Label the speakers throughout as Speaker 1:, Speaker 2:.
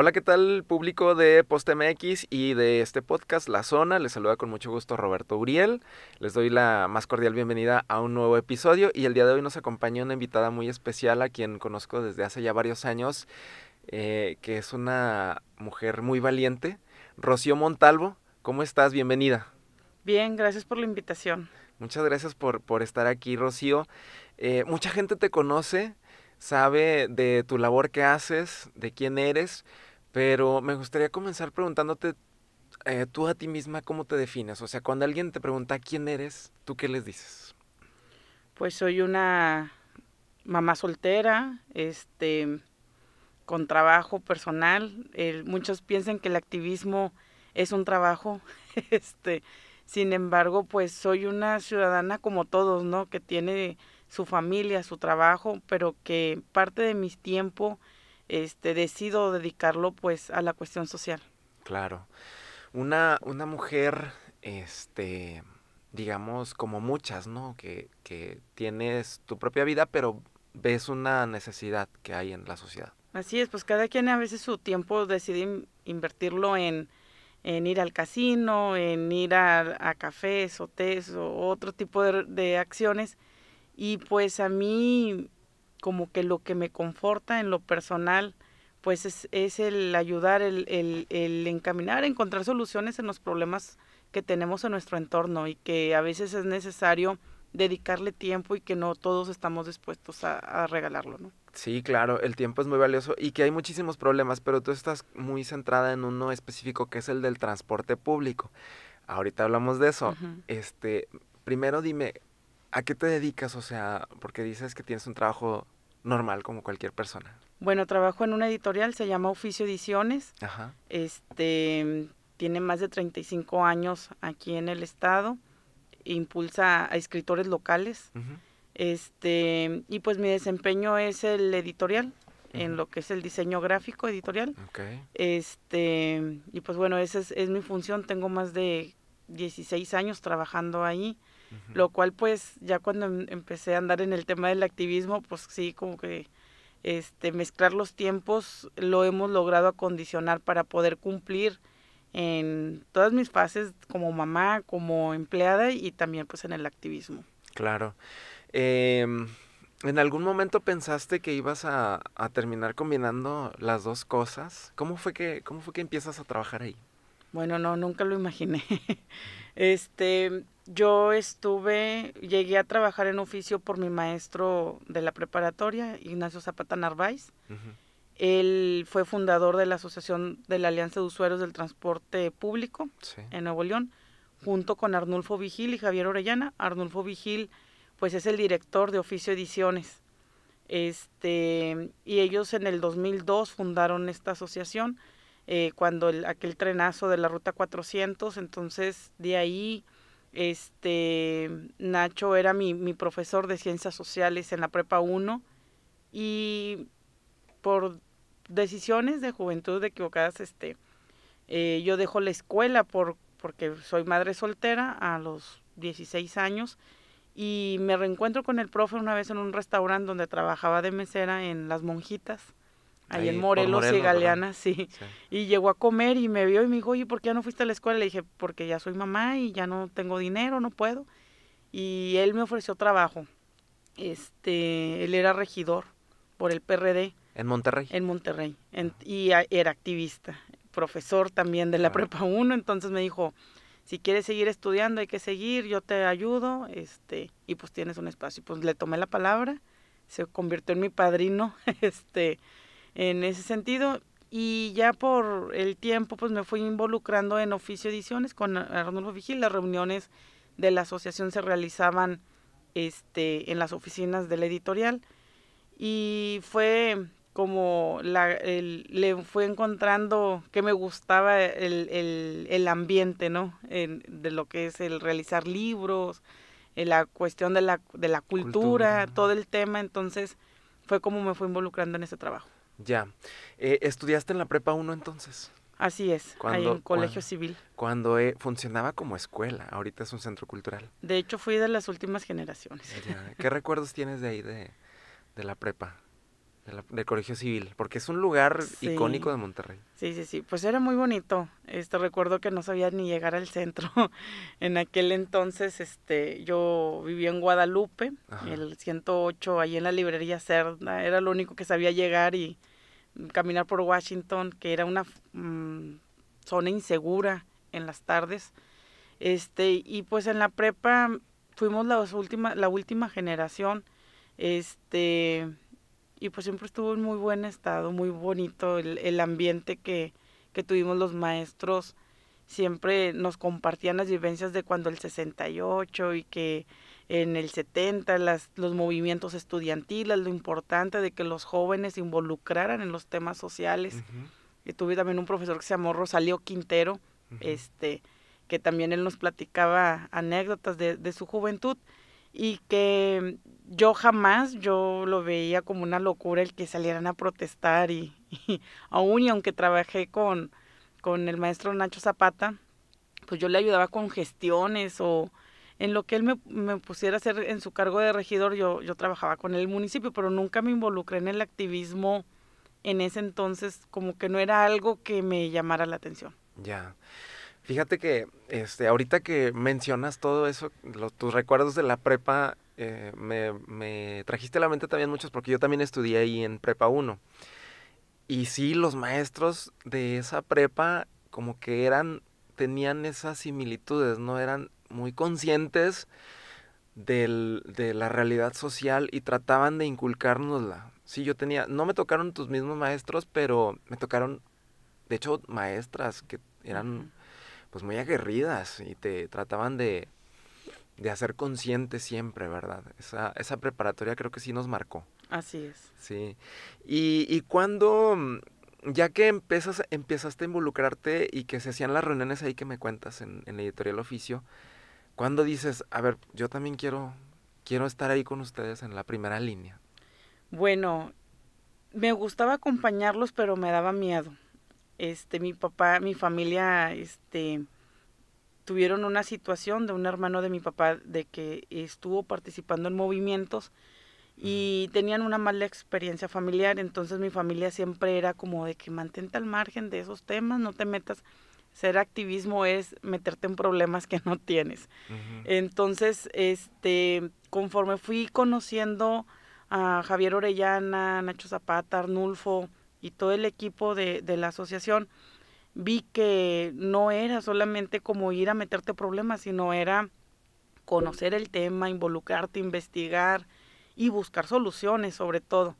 Speaker 1: Hola, ¿qué tal público de PostMX y de este podcast La Zona? Les saluda con mucho gusto Roberto Uriel. Les doy la más cordial bienvenida a un nuevo episodio y el día de hoy nos acompaña una invitada muy especial a quien conozco desde hace ya varios años, eh, que es una mujer muy valiente, Rocío Montalvo. ¿Cómo estás? Bienvenida. Bien, gracias por la invitación. Muchas gracias por, estar aquí, Rocío. Eh, mucha gente te conoce, sabe de tu labor que haces, de quién eres, pero me gustaría comenzar preguntándote eh, tú a ti misma cómo te defines. O sea, cuando alguien te pregunta quién eres, ¿tú qué les dices? Pues
Speaker 2: soy una mamá soltera, este, con trabajo personal. muchos piensan que el activismo es un trabajo. este, sin embargo, pues soy una ciudadana como todos, ¿no? Que tiene su familia, su trabajo, pero que parte de mis tiempo este, decido dedicarlo pues a la cuestión social.
Speaker 1: Claro. Una, una mujer, este, digamos, como muchas, ¿no? Que, tienes tu propia vida, pero ves una necesidad que hay en la sociedad.
Speaker 2: Así es, pues cada quien a veces su tiempo decide invertirlo en, ir al casino, en ir a, a cafés o tés o otro tipo de, de, acciones. Y pues a mí como que lo que me conforta en lo personal, pues es, es el ayudar, el, encaminar, encontrar soluciones en los problemas que tenemos en nuestro entorno y que a veces es necesario dedicarle tiempo y que no todos estamos
Speaker 1: dispuestos a, regalarlo, ¿no? Sí, claro, el tiempo es muy valioso y que hay muchísimos problemas, pero tú estás muy centrada en uno específico que es el del transporte público. Ahorita hablamos de eso. Este, primero dime, ¿A qué te dedicas? O sea, porque dices que tienes un trabajo normal como cualquier persona.
Speaker 2: Bueno, trabajo en una editorial, se llama Oficio Ediciones. Ajá. Este, tiene más de 35 años aquí en el estado. Impulsa a escritores locales. Este, y pues mi desempeño es el editorial, en lo que es el diseño gráfico editorial. Este, y pues bueno, esa es, es mi función. Tengo más de 16 años trabajando ahí lo cual pues ya cuando em, empecé a andar en el tema del activismo, pues sí, como que este, mezclar los tiempos lo hemos logrado acondicionar para poder cumplir en todas mis fases como mamá, como empleada y también pues en el activismo.
Speaker 1: Claro. Em, ¿En algún momento pensaste que ibas a, a, terminar combinando las dos cosas? ¿Cómo fue, que, ¿Cómo fue que empiezas a trabajar ahí?
Speaker 2: Bueno, no, nunca lo imaginé. Este, yo estuve, llegué a trabajar en oficio por mi maestro de la preparatoria, Ignacio Zapata Narváez. Él fue fundador de la Asociación de la Alianza de Usuarios del Transporte Público en Nuevo León, junto con Arnulfo Vigil y Javier Orellana. Arnulfo Vigil, pues es el director de Oficio Ediciones. Este, y ellos en el 2002 fundaron esta asociación eh, cuando aquel trenazo de la ruta 400, entonces de ahí este Nacho era mi, profesor de ciencias sociales en la prepa 1 y por decisiones de juventud equivocadas este eh, yo dejo la escuela porque soy madre soltera a los 16 años y me reencuentro con el profe una vez en un restaurante donde trabajaba de mesera en Las Monjitas ahí, en Morelos, y Galeana, sí. Y llegó a comer y me vio y me dijo, oye, ¿por qué ya no fuiste a la escuela? Le dije, porque ya soy mamá y ya no tengo dinero, no puedo. Y él me ofreció trabajo. Este, él era regidor por el PRD. ¿En Monterrey? En Monterrey. y era activista, profesor también de la ah. Prepa 1. Entonces me dijo, si quieres seguir estudiando, hay que seguir, yo te ayudo. este Y pues tienes un espacio. Y pues le tomé la palabra, se convirtió en mi padrino. este en ese sentido. Y ya por el tiempo, pues me fui involucrando en oficio ediciones con Arnulfo Vigil. Las reuniones de la asociación se realizaban este, en las oficinas de la editorial. Y fue como le fue encontrando que me gustaba el, ambiente, ¿no? de lo que es el realizar libros, eh, la cuestión de la, de la cultura, todo el tema. Entonces fue como me fui involucrando en ese trabajo.
Speaker 1: Ya. Eh, ¿Estudiaste en la prepa 1 entonces? Así es, cuando, ahí en colegio civil. Cuando eh, funcionaba como escuela, ahorita es un centro cultural.
Speaker 2: De hecho, fui de las últimas generaciones.
Speaker 1: ¿Qué recuerdos tienes de ahí, de, la prepa? De del colegio civil, porque es un lugar icónico de Monterrey.
Speaker 2: Sí, sí, sí, pues era muy bonito. Este recuerdo que no sabía ni llegar al centro. en aquel entonces, este, yo vivía en Guadalupe, el 108, ahí en la librería Cerda, era lo único que sabía llegar y caminar por Washington, que era una mm, zona insegura en las tardes. Este, y pues en la prepa fuimos la última, la última generación. Este, y pues siempre estuvo en muy buen estado, muy bonito el, el ambiente que, que, tuvimos los maestros. Siempre nos compartían las vivencias de cuando el 68 y que en el 70, las, los movimientos estudiantiles, lo importante de que los jóvenes se involucraran en los temas sociales. y eh, Tuve también un profesor que se llamó Rosalío Quintero, este, que también él nos platicaba anécdotas de, su juventud y que yo jamás, yo lo veía como una locura el que salieran a protestar y, y aún y aunque trabajé con, con el maestro Nacho Zapata, pues yo le ayudaba con gestiones o en lo que él me, pusiera a hacer en su cargo de regidor, yo, yo trabajaba con el municipio, pero nunca me involucré en el activismo en ese entonces, como que no era algo que me llamara la atención.
Speaker 1: Ya. Fíjate que este, ahorita que mencionas todo eso, tus recuerdos de la prepa, eh, me, me, trajiste a la mente también muchos, porque yo también estudié ahí en prepa 1. Y sí, los maestros de esa prepa como que eran, tenían esas similitudes, ¿no? Eran muy conscientes del, de la realidad social y trataban de inculcárnosla. Sí, yo tenía, no me tocaron tus mismos maestros, pero me tocaron, de hecho, maestras que eran pues muy aguerridas y te trataban de, de hacer consciente siempre, ¿verdad? Esa, esa preparatoria creo que sí nos marcó. Así es. Sí. Y, cuando, mm, ya que empezas empezaste a involucrarte y que se hacían las reuniones ahí que me cuentas en, en la editorial Oficio, ¿Cuándo dices, a ver, yo también quiero, quiero estar ahí con ustedes en la primera línea?
Speaker 2: Bueno, me gustaba acompañarlos, pero me daba miedo. Este, mi papá, mi familia, este, tuvieron una situación de un hermano de mi papá de que estuvo participando en movimientos y tenían una mala experiencia familiar, entonces mi familia siempre era como de que mantente al margen de esos temas, no te metas ser activismo es meterte en problemas que no tienes. Entonces, este, conforme fui conociendo a Javier Orellana, Nacho Zapata, Arnulfo y todo el equipo de, de la asociación, vi que no era solamente como ir a meterte problemas, sino era conocer el tema, involucrarte, investigar y buscar soluciones sobre todo.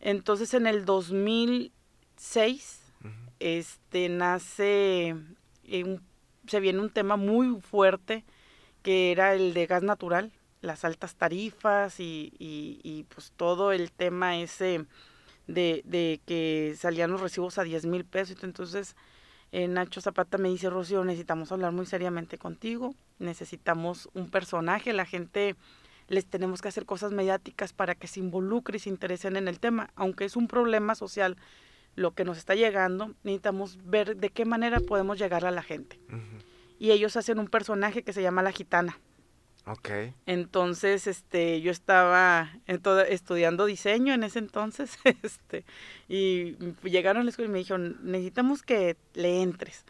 Speaker 2: Entonces, en el 2006 este, nace, se viene un tema muy fuerte que era el de gas natural, las altas tarifas y, y, pues todo el tema ese de, de, que salían los recibos a 10 mil pesos. Entonces eh, Nacho Zapata me dice, Rocío, necesitamos hablar muy seriamente contigo, necesitamos un personaje, la gente les tenemos que hacer cosas mediáticas para que se involucre y se interesen en el tema, aunque es un problema social lo que nos está llegando, necesitamos ver de qué manera podemos llegar a la gente. Y ellos hacen un personaje que se llama La Gitana. Ok. Entonces, este, yo estaba estudiando diseño en ese entonces, este, y llegaron a la escuela y me dijeron, necesitamos que le entres.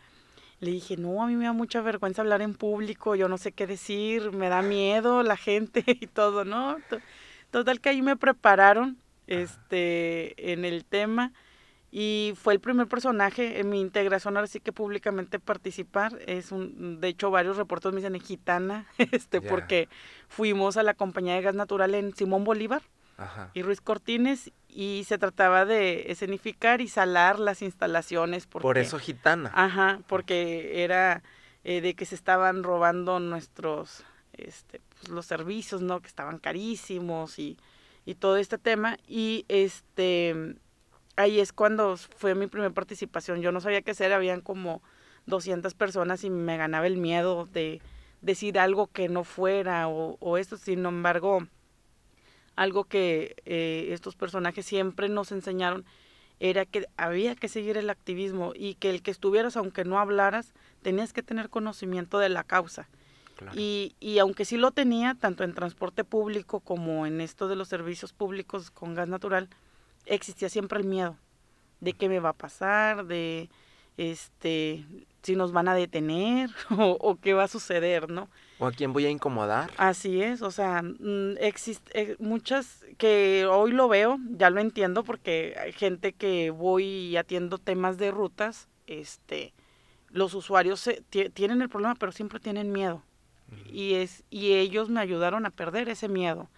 Speaker 2: Le dije, no, a mí me da mucha vergüenza hablar en público, yo no sé qué decir, me da miedo la gente y todo, ¿no? Total que ahí me prepararon, este, en el tema y fue el primer personaje en mi integración, ahora sí que públicamente participar, es un, de hecho varios reportes me dicen gitana, este, porque fuimos a la compañía de gas natural en Simón Bolívar y Ruiz Cortines y se trataba de escenificar y salar las instalaciones. Porque, Por eso gitana. Ajá, porque era eh, de que se estaban robando nuestros, este, pues, los servicios, ¿no? Que estaban carísimos y, y todo este tema y este ahí es cuando fue mi primera participación. Yo no sabía qué hacer, habían como 200 personas y me ganaba el miedo de decir algo que no fuera o, esto. Sin embargo, algo que eh, estos personajes siempre nos enseñaron era que había que seguir el activismo y que el que estuvieras, aunque no hablaras, tenías que tener conocimiento de la causa. Y, y aunque sí lo tenía, tanto en transporte público como en esto de los servicios públicos con gas natural, existía siempre el miedo de qué me va a pasar, de este si nos van a detener o, qué va a suceder, ¿no?
Speaker 1: O a quién voy a incomodar.
Speaker 2: Así es, o sea, mm, existe eh, muchas que hoy lo veo, ya lo entiendo porque hay gente que voy y atiendo temas de rutas, este los usuarios tienen el problema, pero siempre tienen miedo. Y es y ellos me ayudaron a perder ese miedo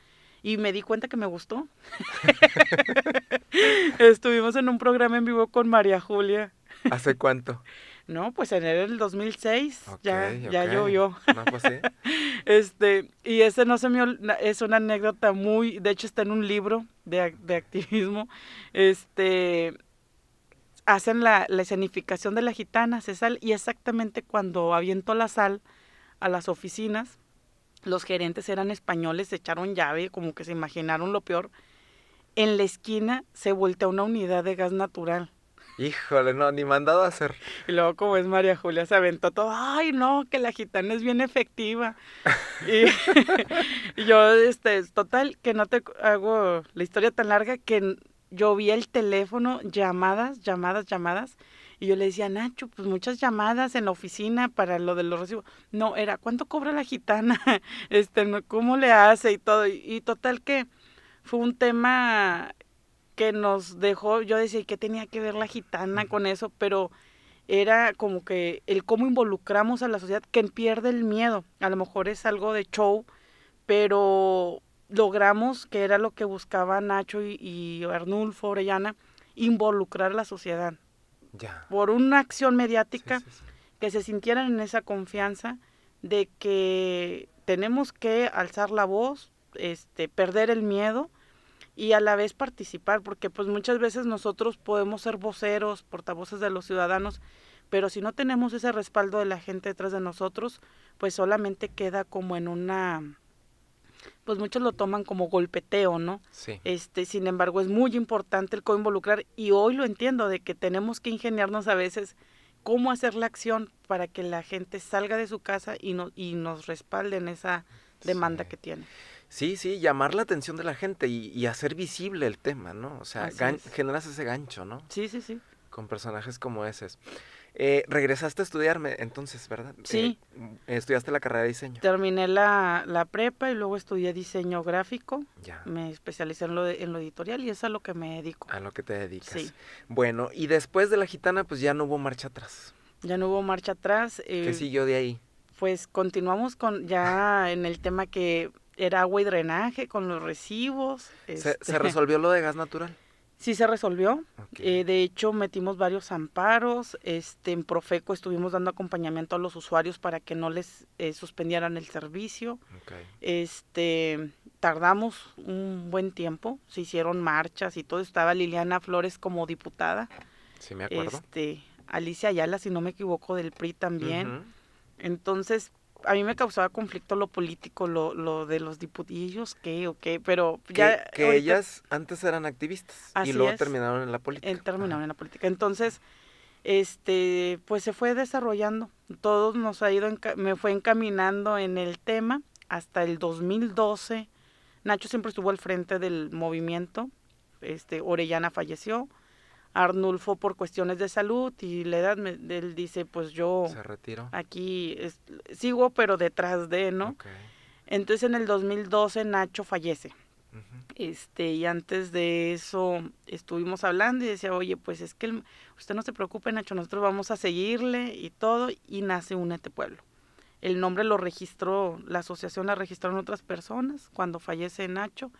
Speaker 2: y me di cuenta que me gustó. Estuvimos en un programa en vivo con María Julia.
Speaker 1: ¿Hace cuánto?
Speaker 2: No, pues en el 2006 ya, ya llovió. Pues este, y ese no se me es una anécdota muy, de hecho está en un libro de, de activismo. Este hacen la, escenificación de la gitana, se sal, y exactamente cuando aviento la sal a las oficinas, los gerentes eran españoles, se echaron llave, como que se imaginaron lo peor. En la esquina se voltea una unidad de gas natural.
Speaker 1: Híjole, no, ni mandado a hacer. Y luego, como es María Julia, se aventó todo.
Speaker 2: Ay, no, que la gitana es bien efectiva. y, yo, este, total, que no te hago la historia tan larga que yo vi el teléfono, llamadas, llamadas, llamadas. Y yo le decía, Nacho, pues muchas llamadas en la oficina para lo de los recibos. No, era, ¿cuánto cobra la gitana? Este, ¿Cómo le hace? Y todo. Y, total que fue un tema que nos dejó, yo decía, ¿qué tenía que ver la gitana con eso? Pero era como que el cómo involucramos a la sociedad, que pierde el miedo. A lo mejor es algo de show, pero logramos, que era lo que buscaba Nacho y, y Arnulfo Orellana, involucrar a la sociedad por una acción mediática, que se sintieran en esa confianza de que tenemos que alzar la voz, este, perder el miedo y a la vez participar, porque pues muchas veces nosotros podemos ser voceros, portavoces de los ciudadanos, pero si no tenemos ese respaldo de la gente detrás de nosotros, pues solamente queda como en una pues muchos lo toman como golpeteo, ¿no? Sí. Este, sin embargo, es muy importante el coinvolucrar y hoy lo entiendo de que tenemos que ingeniarnos a veces cómo hacer la acción para que la gente salga de su casa y, y nos respalde en esa demanda que tiene.
Speaker 1: Sí, sí, llamar la atención de la gente y, y hacer visible el tema, ¿no? O sea, generas ese gancho, ¿no? Sí, sí, sí. Con personajes como ese. Eh, regresaste a estudiarme entonces, ¿verdad? Sí. Eh, estudiaste la carrera de diseño.
Speaker 2: Terminé la, la, prepa y luego estudié diseño gráfico. Ya. Me especialicé en lo, en lo editorial y es a lo que me dedico.
Speaker 1: A lo que te dedicas. Bueno, y después de La Gitana, pues ya no hubo marcha atrás.
Speaker 2: Ya no hubo marcha atrás. Eh, ¿Qué
Speaker 1: siguió de ahí?
Speaker 2: Pues continuamos con ya en el tema que era agua y drenaje con los recibos. ¿Se, ¿Se este, resolvió
Speaker 1: lo de gas natural?
Speaker 2: Sí se resolvió. Eh, de hecho, metimos varios amparos. Este, en Profeco estuvimos dando acompañamiento a los usuarios para que no les eh, suspendieran el servicio. Este, tardamos un buen tiempo. Se hicieron marchas y todo. Estaba Liliana Flores como diputada. Sí, me acuerdo. Este, Alicia Ayala, si no me equivoco, del PRI también. Entonces, a mí me causaba conflicto lo político, lo, lo de los diputillos qué o qué, pero ya... Que, ellas antes eran activistas y luego terminaron en la política. Eh, terminaron en la política. Entonces, este, pues se fue desarrollando, todos nos ha ido, me fue encaminando en el tema hasta el 2012. Nacho siempre estuvo al frente del movimiento, este, Orellana falleció, Arnulfo por cuestiones de salud y la edad, él dice, pues yo Se retiro. aquí sigo, pero detrás de, ¿no? Entonces en el 2012 Nacho fallece. este, y antes de eso estuvimos hablando y decía, oye, pues es que usted no se preocupe, Nacho, nosotros vamos a seguirle y todo, y nace Únete Pueblo. El nombre lo registró, la asociación la registraron otras personas cuando fallece Nacho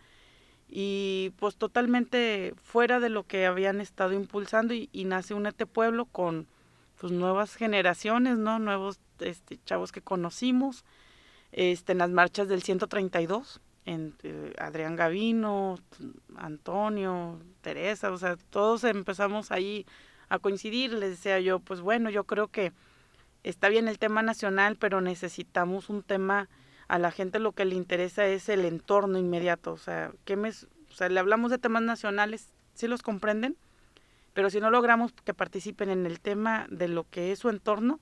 Speaker 2: y pues totalmente fuera de lo que habían estado impulsando y, nace un este Pueblo con pues nuevas generaciones, ¿no? Nuevos este, chavos que conocimos este, en las marchas del 132, en, eh, Adrián Gavino, Antonio, Teresa, o sea, todos empezamos ahí a coincidir, les decía yo, pues bueno, yo creo que está bien el tema nacional, pero necesitamos un tema a la gente lo que le interesa es el entorno inmediato. O sea, ¿qué le hablamos de temas nacionales, sí los comprenden, pero si no logramos que participen en el tema de lo que es su entorno,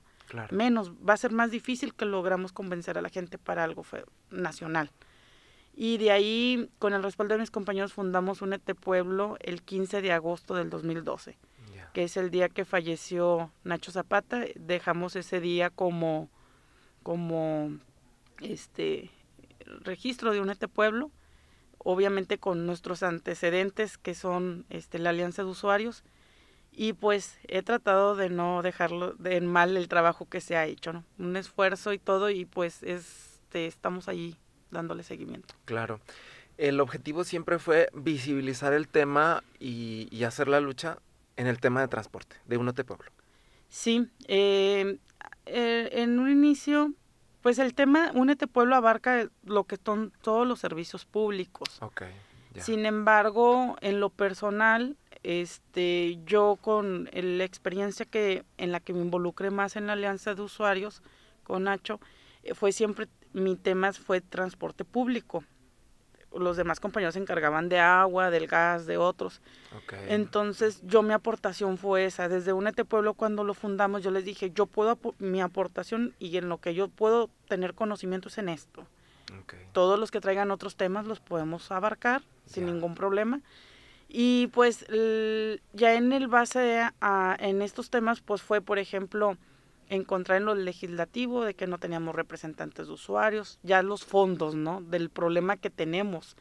Speaker 2: menos, va a ser más difícil que logramos convencer a la gente para algo nacional. Y de ahí, con el respaldo de mis compañeros, fundamos Únete Pueblo el 15 de agosto del 2012, que es el día que falleció Nacho Zapata. Dejamos ese día como, como este registro de Unete Pueblo, obviamente con nuestros antecedentes que son este, la Alianza de Usuarios y pues he tratado de no dejarlo en mal el trabajo que se ha hecho, ¿no? Un esfuerzo y todo y pues este, estamos ahí dándole seguimiento.
Speaker 1: Claro. El objetivo siempre fue visibilizar el tema y, hacer la lucha en el tema de transporte de UNETE Pueblo.
Speaker 2: Sí, eh, eh, en un inicio pues el tema Únete Pueblo abarca lo que son todos los servicios públicos. Sin embargo, en lo personal, este, yo con la experiencia que en la que me involucré más en la alianza de usuarios con Nacho, eh, fue siempre mi tema fue transporte público los demás compañeros se encargaban de agua, del gas, de otros. Entonces yo mi aportación fue esa. Desde Únete Pueblo cuando lo fundamos yo les dije, yo puedo, mi aportación y en lo que yo puedo tener conocimientos en esto. Todos los que traigan otros temas los podemos abarcar sin ningún problema. Y pues ya en el base, en estos temas, pues fue, por ejemplo, encontrar en lo legislativo de que no teníamos representantes de usuarios, ya los fondos, ¿no? Del problema que tenemos.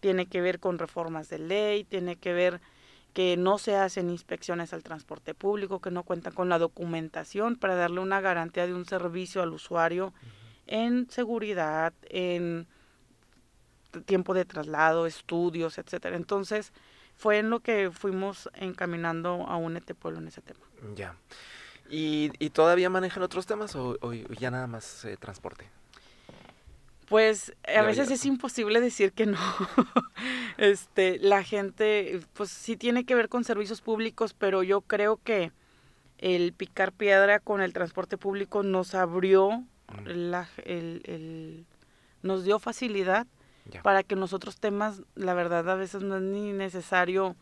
Speaker 2: Tiene que ver con reformas de ley, tiene que ver que no se hacen inspecciones al transporte público, que no cuentan con la documentación para darle una garantía de un servicio al usuario en seguridad, en tiempo de traslado, estudios, etcétera. Entonces, fue en lo que fuimos encaminando a un e Pueblo en ese tema.
Speaker 3: Ya.
Speaker 1: ¿Y, todavía manejan otros temas o, ya nada más eh, transporte?
Speaker 2: Pues a veces es imposible decir que no.
Speaker 1: este,
Speaker 2: la gente, pues sí tiene que ver con servicios públicos, pero yo creo que el picar piedra con el transporte público nos abrió, mm. el, nos dio facilidad para que nosotros temas, la verdad, a veces no es ni necesario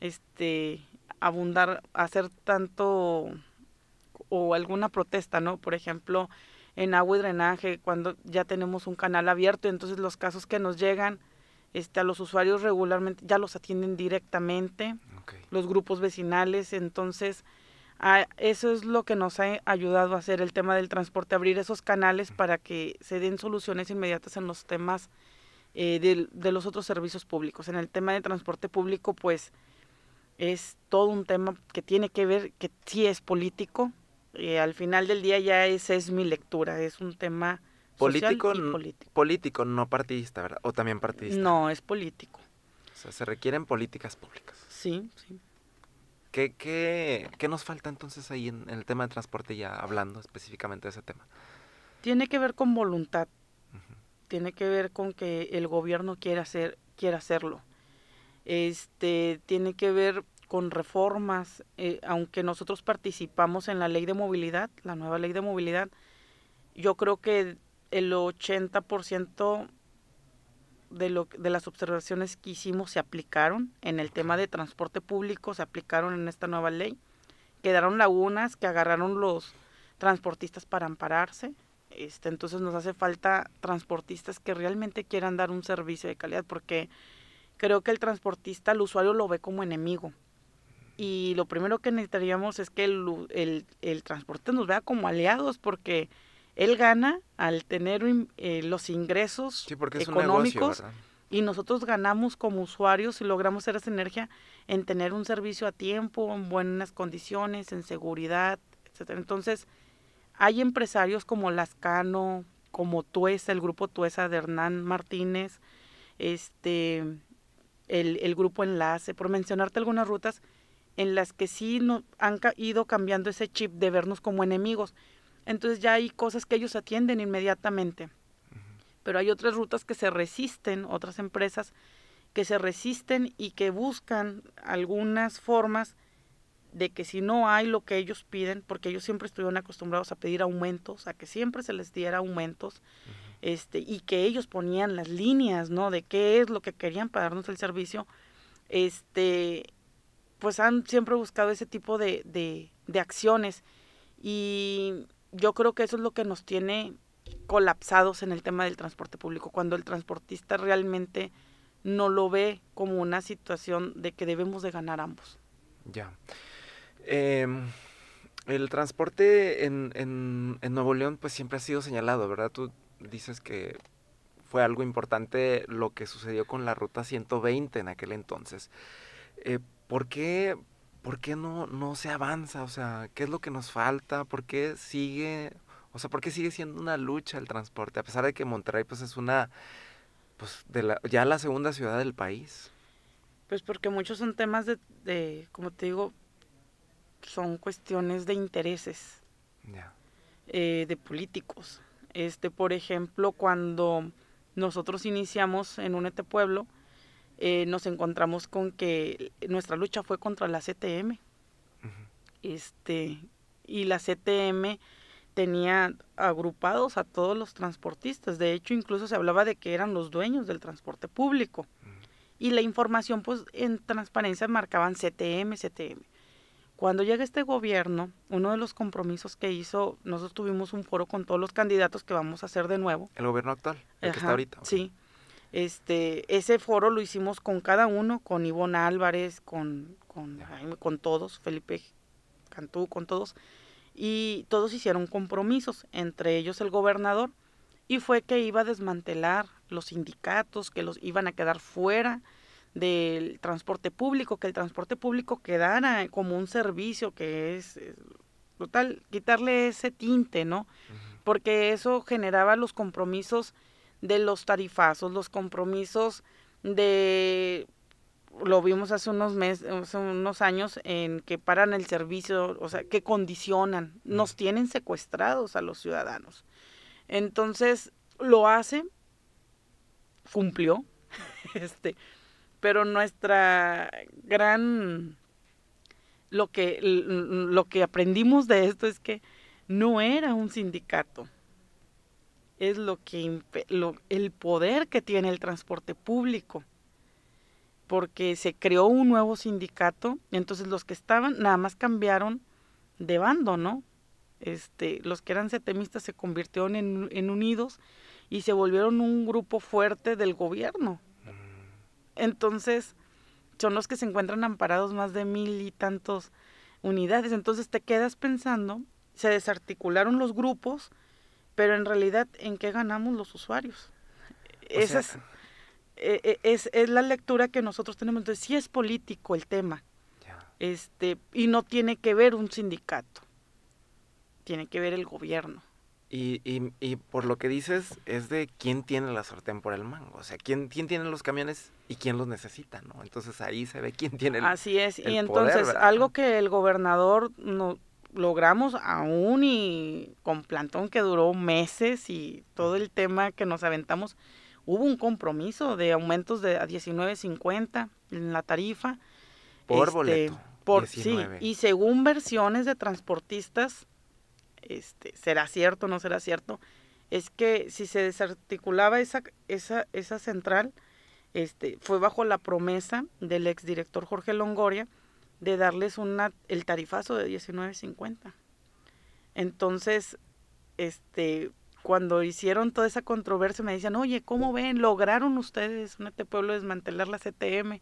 Speaker 2: este, abundar, hacer tanto o alguna protesta, ¿no? Por ejemplo, en agua y drenaje, cuando ya tenemos un canal abierto, entonces los casos que nos llegan este, a los usuarios regularmente ya los atienden directamente, los grupos vecinales, entonces a, eso es lo que nos ha eh, ayudado a hacer el tema del transporte, abrir esos canales para que se den soluciones inmediatas en los temas eh, de, de, los otros servicios públicos. En el tema de transporte público, pues es todo un tema que tiene que ver, que sí es político, al final del día ya esa es mi lectura, es un tema político,
Speaker 1: político. no partidista, ¿verdad? O también partidista.
Speaker 2: No, es político.
Speaker 1: O sea, se requieren políticas públicas. Sí, sí. ¿Qué, qué, nos falta entonces ahí en, el tema de transporte, ya hablando específicamente de ese tema?
Speaker 2: Tiene que ver con voluntad. Tiene que ver con que el gobierno quiera, hacer, quiera hacerlo. Este, tiene que ver con reformas, eh, aunque nosotros participamos en la ley de movilidad, la nueva ley de movilidad, yo creo que el 80% de, lo, de las observaciones que hicimos se aplicaron en el tema de transporte público, se aplicaron en esta nueva ley. Quedaron lagunas que agarraron los transportistas para ampararse. Este, entonces nos hace falta transportistas que realmente quieran dar un servicio de calidad porque creo que el transportista, el usuario lo ve como enemigo y lo primero que necesitaríamos es que el, el, el transporte nos vea como aliados porque él gana al tener eh, los ingresos sí, económicos y nosotros ganamos como usuarios y logramos hacer esa energía en tener un servicio a tiempo, en buenas condiciones, en seguridad, etcétera. Entonces, hay empresarios como Lascano, como Tuesa, el grupo Tuesa de Hernán Martínez, este el grupo Enlace, por mencionarte algunas rutas, en las que sí han ido cambiando ese chip de vernos como enemigos. Entonces ya hay cosas que ellos atienden inmediatamente. Pero hay otras rutas que se resisten, otras empresas que se resisten y que buscan algunas formas de que si no hay lo que ellos piden, porque ellos siempre estuvieron acostumbrados a pedir aumentos, a que siempre se les diera aumentos, este, y que ellos ponían las líneas, ¿no? De qué es lo que querían para darnos el servicio, este, pues han siempre buscado ese tipo de, acciones y yo creo que eso es lo que nos tiene colapsados en el tema del transporte público, cuando el transportista realmente no lo ve como una situación de que debemos de ganar ambos.
Speaker 1: Ya. Em, el transporte en, Nuevo León pues siempre ha sido señalado, ¿verdad? Tú dices que fue algo importante lo que sucedió con la Ruta 120 en aquel entonces. Eh, ¿por qué, no, no se avanza? O sea, ¿qué es lo que nos falta? ¿Por qué sigue, o sea, por qué sigue siendo una lucha el transporte? A pesar de que Monterrey pues es una, pues de la, ya la segunda ciudad del país.
Speaker 2: Pues porque muchos son temas de, como te digo, son cuestiones de intereses. Eh, de políticos. Este, por ejemplo, cuando nosotros iniciamos en este Pueblo, eh, nos encontramos con que nuestra lucha fue contra la CTM. Este, y la CTM tenía agrupados a todos los transportistas. De hecho, incluso se hablaba de que eran los dueños del transporte público. Y la información, pues, en transparencia marcaban CTM, CTM. Cuando llega este gobierno, uno de los compromisos que hizo, nosotros tuvimos un foro con todos los candidatos que vamos a hacer de nuevo.
Speaker 1: El gobierno actual, el que está ahorita.
Speaker 2: Sí este, ese foro lo hicimos con cada uno, con Ivonne Álvarez, con, con, con todos, Felipe Cantú, con todos. Y todos hicieron compromisos, entre ellos el gobernador, y fue que iba a desmantelar los sindicatos, que los iban a quedar fuera del transporte público, que el transporte público quedara como un servicio que es total, quitarle ese tinte, ¿no? Porque eso generaba los compromisos de los tarifazos, los compromisos de lo vimos hace unos meses, unos años en que paran el servicio, o sea, que condicionan, mm. nos tienen secuestrados a los ciudadanos. Entonces, lo hace, cumplió, este, pero nuestra gran lo que lo que aprendimos de esto es que no era un sindicato, es lo que el poder que tiene el transporte público porque se creó un nuevo sindicato entonces los que estaban nada más cambiaron de bando no este los que eran setemistas se convirtieron en, en unidos y se volvieron un grupo fuerte del gobierno mm. entonces son los que se encuentran amparados más de mil y tantos unidades entonces te quedas pensando se desarticularon los grupos pero en realidad, ¿en qué ganamos los usuarios? Esa ah. e, e, es, la lectura que nosotros tenemos. Entonces, sí es político el tema, este, y no tiene que ver un sindicato, tiene que ver el
Speaker 1: gobierno. Y, y, y, por lo que dices, es de quién tiene la sartén por el mango. O sea, quién, quién tiene los camiones y quién los necesita, ¿no? Entonces ahí se ve quién tiene el Así es, y entonces
Speaker 2: algo que el gobernador no, logramos aún y con plantón que duró meses y todo el tema que nos aventamos, hubo un compromiso de aumentos de a 19.50 en la tarifa.
Speaker 3: Por este, Por, sí, y
Speaker 2: según versiones de transportistas, este, será cierto o no será cierto, es que si se desarticulaba esa, esa, esa central, este, fue bajo la promesa del exdirector Jorge Longoria, de darles una, el tarifazo de 19.50. Entonces, este, cuando hicieron toda esa controversia me decían, oye, ¿cómo ven? ¿Lograron ustedes, en este pueblo, desmantelar la CTM?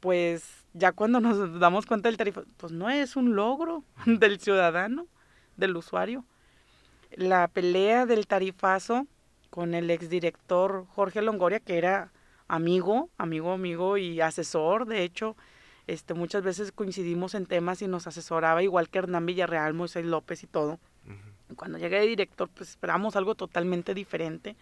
Speaker 2: Pues ya cuando nos damos cuenta del tarifazo, pues no es un logro del ciudadano, del usuario. La pelea del tarifazo con el exdirector Jorge Longoria, que era amigo, amigo, amigo y asesor, de hecho, este, muchas veces coincidimos en temas y nos asesoraba igual que Hernán Villarreal, Moisés López y todo. Cuando llegué de director, pues esperábamos algo totalmente diferente.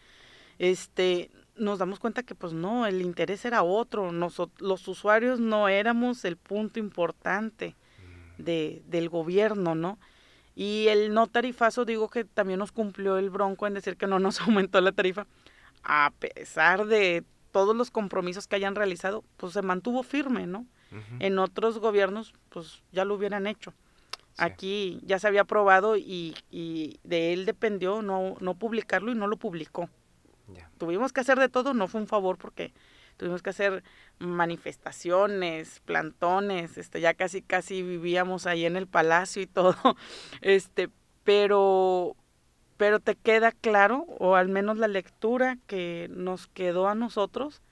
Speaker 2: Este, nos damos cuenta que pues no, el interés era otro, los usuarios no éramos el punto importante mm. de, del gobierno, ¿no? Y el no tarifazo, digo que también nos cumplió el bronco en decir que no nos aumentó la tarifa, a pesar de todos los compromisos que hayan realizado, pues se mantuvo firme, ¿no? En otros gobiernos, pues ya lo hubieran hecho. Aquí ya se había aprobado y, de él dependió no, publicarlo y no lo publicó. Tuvimos que hacer de todo, no fue un favor porque tuvimos que hacer manifestaciones, plantones, este, ya casi casi vivíamos ahí en el palacio y todo, este, pero, pero te queda claro, o al menos la lectura que nos quedó a nosotros,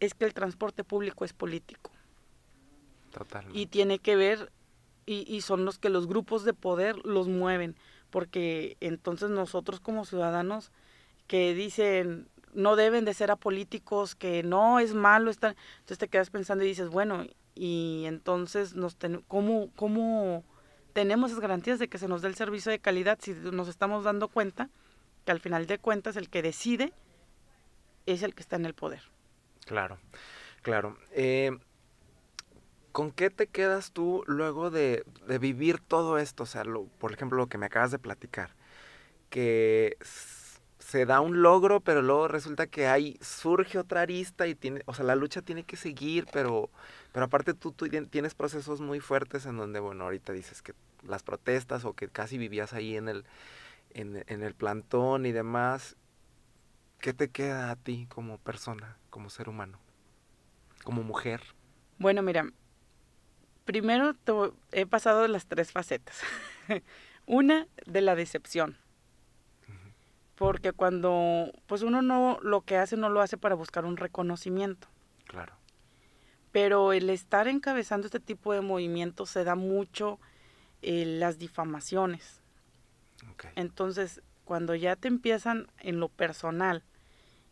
Speaker 2: es que el transporte público es político. Y tiene que ver, y, y son los que los grupos de poder los mueven, porque entonces nosotros como ciudadanos que dicen no deben de ser apolíticos, que no es malo estar, entonces te quedas pensando y dices, bueno, y entonces nos ¿cómo, cómo tenemos esas garantías de que se nos dé el servicio de calidad si nos estamos dando cuenta que al final de cuentas el que decide es el que está en el poder.
Speaker 1: Claro, claro. Eh, ¿con qué te quedas tú luego de, vivir todo esto? O sea, por ejemplo, lo que me acabas de platicar, que se da un logro, pero luego resulta que hay, surge otra arista y tiene, o sea, la lucha tiene que seguir, pero, pero aparte tú, tú tienes procesos muy fuertes en donde, bueno, ahorita dices que las protestas o que casi vivías ahí en el, en, en el plantón y demás, ¿qué te queda a ti como persona, como ser humano, como mujer?
Speaker 2: Bueno, mira, primero he pasado las tres facetas. Una de la decepción. Porque cuando, pues uno no, lo que hace no lo hace para buscar un reconocimiento. Claro. Pero el estar encabezando este tipo de movimientos se da mucho eh, las difamaciones. Entonces, cuando ya te empiezan en lo personal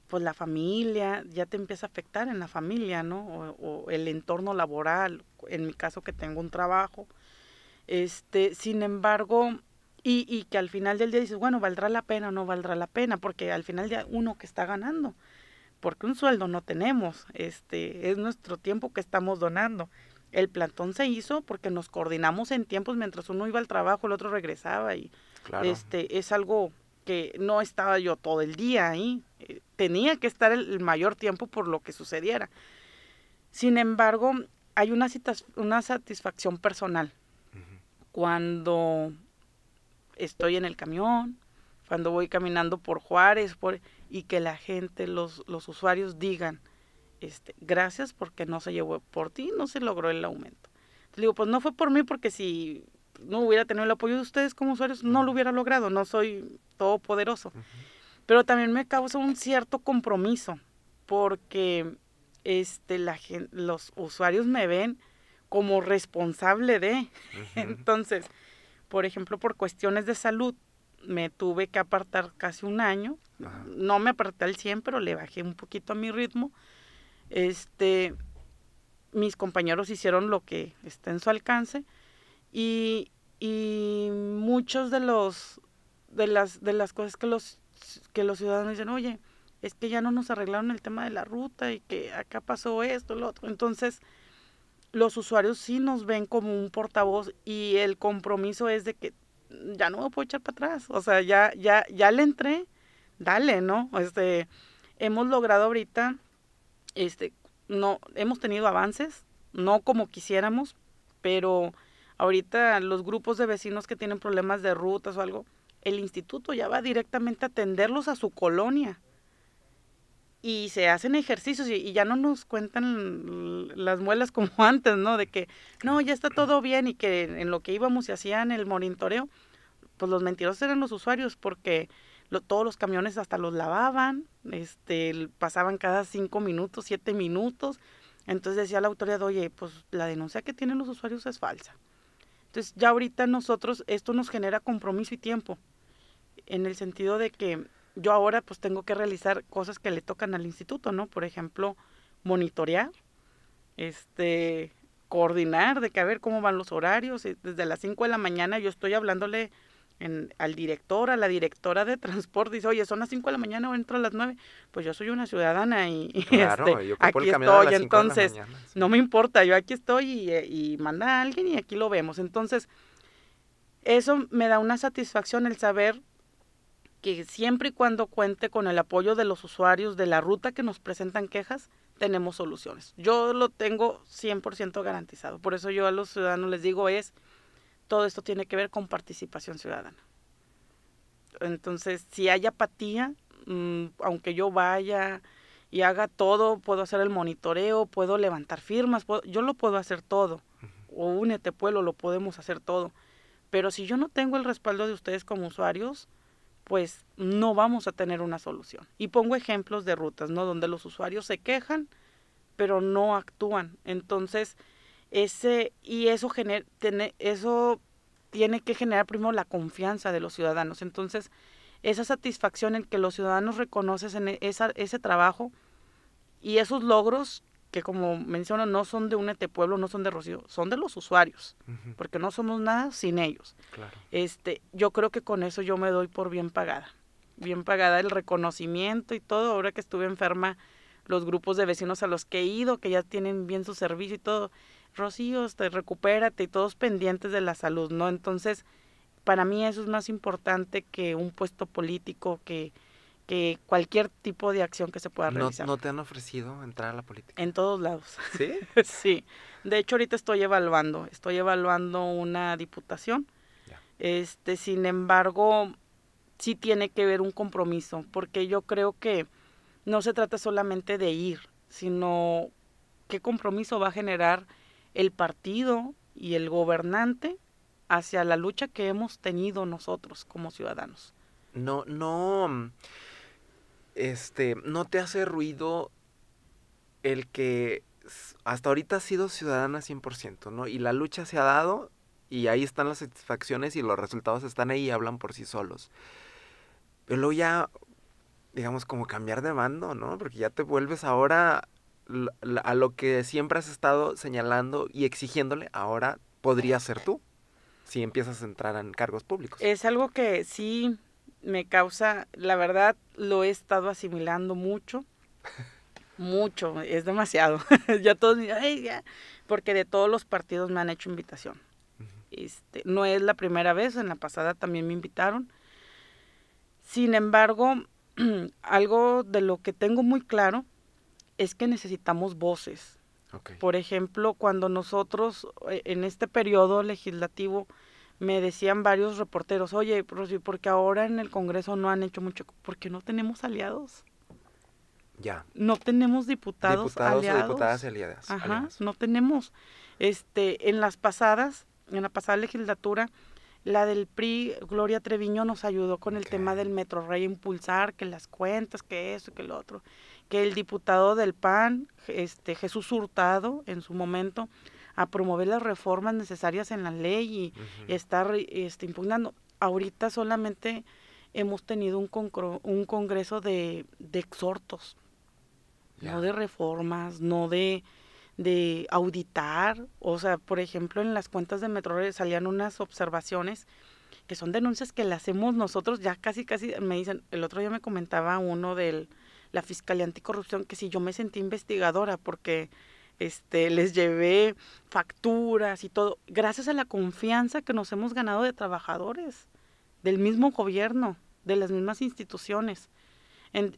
Speaker 2: pues la familia, ya te empieza a afectar en la familia, ¿no? O, el entorno laboral, en mi caso que tengo un trabajo. Este, sin embargo, y, que al final del día dices, bueno, ¿valdrá la pena o no valdrá la pena? Porque al final del uno que está ganando, porque un sueldo no tenemos, este, es nuestro tiempo que estamos donando. El plantón se hizo porque nos coordinamos en tiempos mientras uno iba al trabajo, el otro regresaba y este, es algo que no estaba yo todo el día ahí. Eh, tenía que estar el mayor tiempo por lo que sucediera. Sin embargo, hay una, una satisfacción personal. Cuando estoy en el camión, cuando voy caminando por Juárez, por, y que la gente, los, usuarios digan, este, gracias porque no se llevó por ti, no se logró el aumento. digo, pues no fue por mí porque si no hubiera tenido el apoyo de ustedes como usuarios, no lo hubiera logrado, no soy todopoderoso. Pero también me causa un cierto compromiso, porque este, la, los usuarios me ven como responsable de. Entonces, por ejemplo, por cuestiones de salud, me tuve que apartar casi un año. No me aparté al 100, pero le bajé un poquito a mi ritmo. Este, mis compañeros hicieron lo que está en su alcance y, y muchos de los de las de las cosas que los que los ciudadanos dicen, "Oye, es que ya no nos arreglaron el tema de la ruta y que acá pasó esto, lo otro." Entonces, los usuarios sí nos ven como un portavoz y el compromiso es de que ya no me puedo echar para atrás, o sea, ya ya ya le entré, dale, ¿no? Este hemos logrado ahorita este no hemos tenido avances, no como quisiéramos, pero Ahorita los grupos de vecinos que tienen problemas de rutas o algo, el instituto ya va directamente a atenderlos a su colonia. Y se hacen ejercicios y, ya no nos cuentan las muelas como antes, ¿no? De que, no, ya está todo bien y que en lo que íbamos y hacían el monitoreo, pues los mentirosos eran los usuarios porque todos los camiones hasta los lavaban, este, pasaban cada cinco minutos, siete minutos. Entonces decía la autoridad, oye, pues la denuncia que tienen los usuarios es falsa. Entonces ya ahorita nosotros esto nos genera compromiso y tiempo, en el sentido de que yo ahora pues tengo que realizar cosas que le tocan al instituto, ¿no? Por ejemplo, monitorear, este, coordinar de que a ver cómo van los horarios, eh, desde las 5 de la mañana yo estoy hablándole al director, a la directora de transporte, dice, oye, son las 5 de la mañana o entro a las 9, pues yo soy una ciudadana y, este, aquí estoy, entonces no me importa, yo aquí estoy y, eh, y, manda a alguien y aquí lo vemos. Entonces, eso me da una satisfacción el saber que siempre y cuando cuente con el apoyo de los usuarios de la ruta que nos presentan quejas, tenemos soluciones. Yo lo tengo 100% garantizado. Por eso yo a los ciudadanos les digo es, todo esto tiene que ver con participación ciudadana. Entonces, si hay apatía, mm, aunque yo vaya y haga todo, puedo hacer el monitoreo, puedo levantar firmas, yo lo puedo hacer todo. O únete pueblo, lo podemos hacer todo. Pero si yo no tengo el respaldo de ustedes como usuarios, pues no vamos a tener una solución. Y pongo ejemplos de rutas, ¿no? Donde los usuarios se quejan, pero no actúan. Entonces, ese, y eso, eso tiene que generar primero la confianza de los ciudadanos. Entonces, esa satisfacción en que los ciudadanos reconocen e-, esa, ese trabajo y esos logros que como menciono no son de un pueblo, no son de Rocío, son de los usuarios, porque no somos nada sin ellos. Claro. Este, yo creo que con eso yo me doy por bien pagada. Bien pagada el reconocimiento y todo. Ahora que estuve enferma, los grupos de vecinos a los que he ido, que ya tienen bien su servicio y todo, Rocío, te este, recupérate y todos pendientes de la salud, ¿no? Entonces, para mí eso es más importante que un puesto político, que, que cualquier tipo de acción que se pueda realizar. ¿No,
Speaker 1: te han ofrecido entrar a la política?
Speaker 2: En todos lados. ¿Sí? sí. De hecho, ahorita estoy evaluando, estoy evaluando una diputación. Este, sin embargo, sí tiene que ver un compromiso, porque yo creo que no se trata solamente de ir, sino qué compromiso va a generar el partido y el gobernante hacia la lucha que hemos tenido nosotros como ciudadanos.
Speaker 1: No, no, este, no te hace ruido el que hasta ahorita has sido ciudadana 100%, ¿no? Y la lucha se ha dado y ahí están las satisfacciones y los resultados están ahí y hablan por sí solos. Pero ya, digamos, como cambiar de mando, ¿no? Porque ya te vuelves ahora a lo que siempre has estado señalando y exigiéndole, ahora podría ser tú, si empiezas a entrar en cargos públicos.
Speaker 2: Es algo que sí me causa, la verdad, lo he estado asimilando mucho, mucho, es demasiado. ya todos, Ay, ya. porque de todos los partidos me han hecho invitación. Este, no es la primera vez, en la pasada también me invitaron. Sin embargo, algo de lo que tengo muy claro es que necesitamos voces. Por ejemplo, cuando nosotros eh, en este periodo legislativo me decían varios reporteros, oye, porque ahora en el Congreso no han hecho mucho, porque no tenemos aliados. Ya. No tenemos diputados, diputados aliados. diputadas aliadas. Ajá, no tenemos. Este, en las pasadas, en la pasada legislatura, la del PRI, Gloria Treviño, nos ayudó con el tema del Metro Rey, impulsar que las cuentas, que eso, que lo otro que el diputado del PAN, este, Jesús Hurtado, en su momento, a promover las reformas necesarias en la ley y, estar este, impugnando. Ahorita solamente hemos tenido un, un congreso de, exhortos, no de reformas, no de, de auditar. O sea, por ejemplo, en las cuentas de Metro salían unas observaciones que son denuncias que las hacemos nosotros, ya casi, casi me dicen, el otro día me comentaba uno del la Fiscalía Anticorrupción que si yo me sentí investigadora porque este, les llevé facturas y todo, gracias a la confianza que nos hemos ganado de trabajadores, del mismo gobierno, de las mismas instituciones,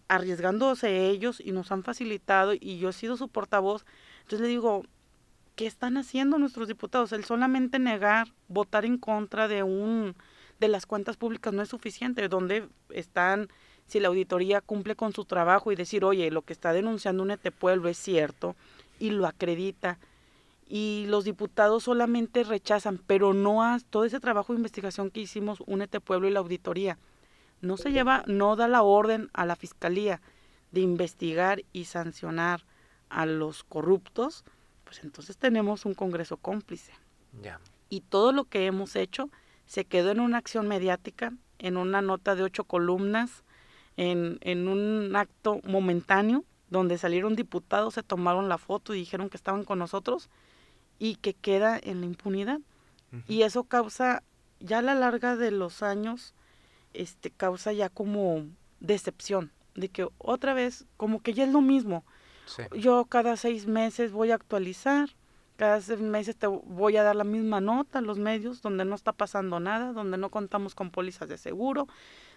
Speaker 2: arriesgándose ellos y nos han facilitado y yo he sido su portavoz. Entonces le digo, ¿qué están haciendo nuestros diputados? El solamente negar, votar en contra de un de las cuentas públicas no es suficiente, donde están si la auditoría cumple con su trabajo y decir, oye, lo que está denunciando un pueblo es cierto y lo acredita. Y los diputados solamente rechazan, pero no hace todo ese trabajo de investigación que hicimos Únete Pueblo y la auditoría. No se lleva, no da la orden a la fiscalía de investigar y sancionar a los corruptos, pues entonces tenemos un Congreso cómplice. Y todo lo que hemos hecho se quedó en una acción mediática, en una nota de ocho columnas, en, un acto momentáneo donde salieron diputados, se tomaron la foto y dijeron que estaban con nosotros y que queda en la impunidad. Y eso causa, ya a la larga de los años, este, causa ya como decepción, de que otra vez, como que ya es lo mismo. Yo cada seis meses voy a actualizar, cada seis meses te voy a dar la misma nota a los medios donde no está pasando nada, donde no contamos con pólizas de seguro,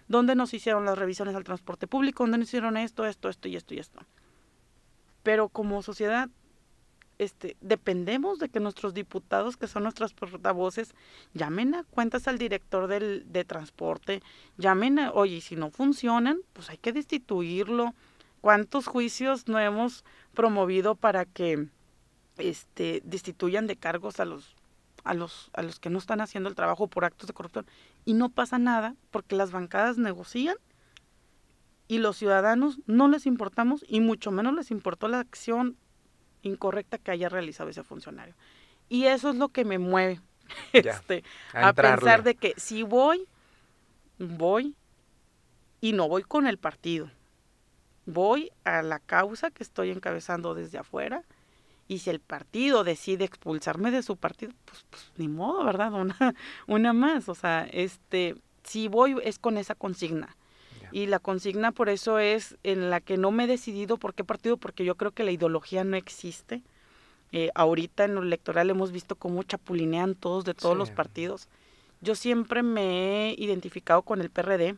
Speaker 2: dónde nos hicieron las revisiones al transporte público, dónde nos hicieron esto, esto, esto y esto y esto. Pero como sociedad, este, dependemos de que nuestros diputados, que son nuestras portavoces, llamen a cuentas al director del, de transporte, llamen a, oye, si no funcionan, pues hay que destituirlo. ¿Cuántos juicios no hemos promovido para que este, destituyan de cargos a los, a los, a los que no están haciendo el trabajo por actos de corrupción? y no pasa nada porque las bancadas negocian y los ciudadanos no les importamos y mucho menos les importó la acción incorrecta que haya realizado ese funcionario. Y eso es lo que me mueve este, a, a pensar de que si voy, voy y no voy con el partido. Voy a la causa que estoy encabezando desde afuera y si el partido decide expulsarme de su partido, pues, pues ni modo, ¿verdad? Una, una más. O sea, este, si voy es con esa consigna. Y la consigna por eso es en la que no me he decidido por qué partido, porque yo creo que la ideología no existe. Eh, ahorita en lo electoral hemos visto cómo chapulinean todos de todos los partidos. Yo siempre me he identificado con el PRD,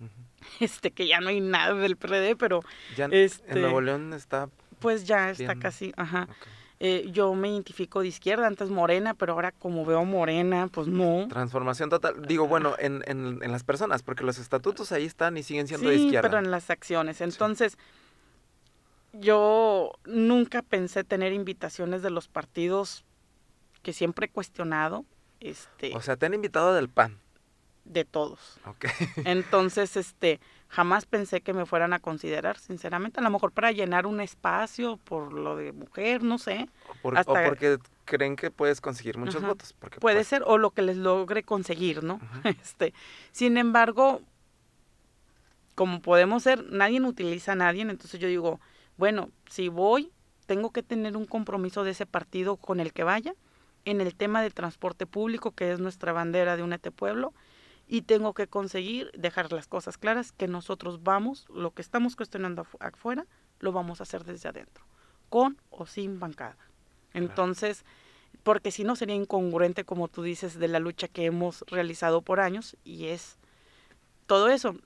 Speaker 2: este que ya no hay nada del PRD, pero
Speaker 1: ya este, en Nuevo León
Speaker 2: está pues ya está casi, ajá. Eh, yo me identifico de izquierda, antes morena, pero ahora como veo morena, pues no.
Speaker 1: Transformación total. Digo, bueno, en, en, en las personas, porque los estatutos ahí están y siguen siendo de izquierda. pero en las acciones. Entonces,
Speaker 2: yo nunca pensé tener invitaciones de los partidos que siempre he cuestionado. Este...
Speaker 1: O sea, te han invitado del PAN
Speaker 2: de todos.
Speaker 3: Okay.
Speaker 2: Entonces, este, jamás pensé que me fueran a considerar, sinceramente, a lo mejor para llenar un espacio por lo de mujer, no sé. O, porque
Speaker 1: creen que puedes conseguir muchos votos. Porque
Speaker 2: Puede pues ser, o lo que les logre conseguir, ¿no? Este, sin embargo, como podemos ser, nadie utiliza a nadie, entonces yo digo, bueno, si voy, tengo que tener un compromiso de ese partido con el que vaya en el tema de transporte público, que es nuestra bandera de Únete Pueblo, y tengo que conseguir dejar las cosas claras que nosotros vamos, lo que estamos cuestionando afuera, lo vamos a hacer desde adentro, con o sin bancada. Entonces, porque si no sería incongruente, como tú dices, de la lucha que hemos realizado por años y es todo eso.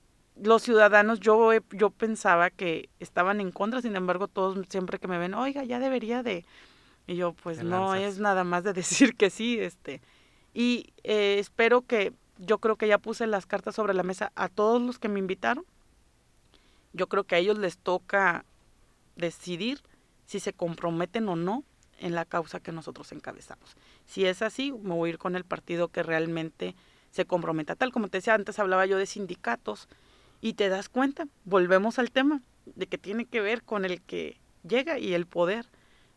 Speaker 2: Los ciudadanos, yo, yo pensaba que estaban en contra, sin embargo, todos siempre que me ven, oiga, ya debería de... Y yo, pues no, es nada más de decir que sí, este. Y eh, espero que yo creo que ya puse las cartas sobre la mesa a todos los que me invitaron. Yo creo que a ellos les toca decidir si se comprometen o no en la causa que nosotros encabezamos. Si es así, me voy a ir con el partido que realmente se comprometa. Tal como te decía antes, hablaba yo de sindicatos y te das cuenta, volvemos al tema de que tiene que ver con el que llega y el poder.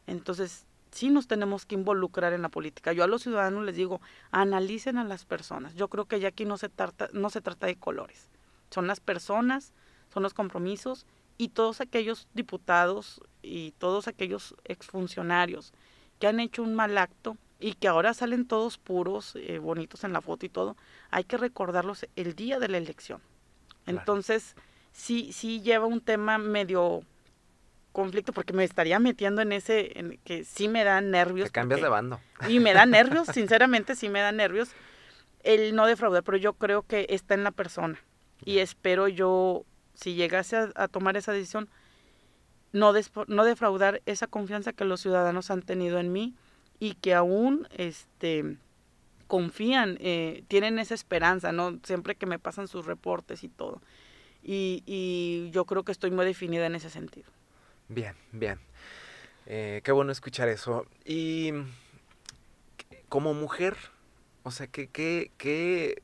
Speaker 2: Entonces, sí nos tenemos que involucrar en la política. Yo a los ciudadanos les digo, analicen a las personas. Yo creo que ya aquí no se trata, no se trata de colores. Son las personas, son los compromisos y todos aquellos diputados y todos aquellos exfuncionarios que han hecho un mal acto y que ahora salen todos puros, eh, bonitos en la foto y todo, hay que recordarlos el día de la elección. Entonces, sí, sí lleva un tema medio conflicto porque me estaría metiendo en ese en que sí me da nervios. Te cambias de bando.
Speaker 1: Y me da nervios,
Speaker 2: sinceramente sí me da nervios el no defraudar, pero yo creo que está en la persona y espero yo si llegase a, tomar esa decisión no, no defraudar esa confianza que los ciudadanos han tenido en mí y que aún este confían, eh, tienen esa esperanza, ¿no? Siempre que me pasan sus reportes y todo. y yo creo que estoy muy definida
Speaker 1: en ese sentido. Bien, bien. Eh, qué bueno escuchar eso. Y como mujer, o sea, ¿qué, qué, qué,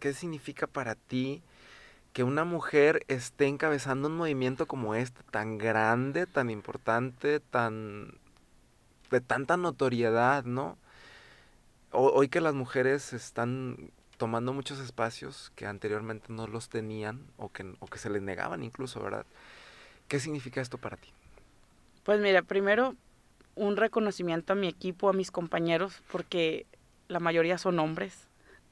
Speaker 1: qué significa para ti que una mujer esté encabezando un movimiento como este, tan grande, tan importante, tan de tanta notoriedad, ¿no? Hoy que las mujeres están tomando muchos espacios que anteriormente no los tenían o que, o que se les negaban incluso, ¿verdad? ¿Qué significa esto para ti? Pues mira, primero un reconocimiento a mi equipo,
Speaker 2: a mis compañeros, porque la mayoría son hombres.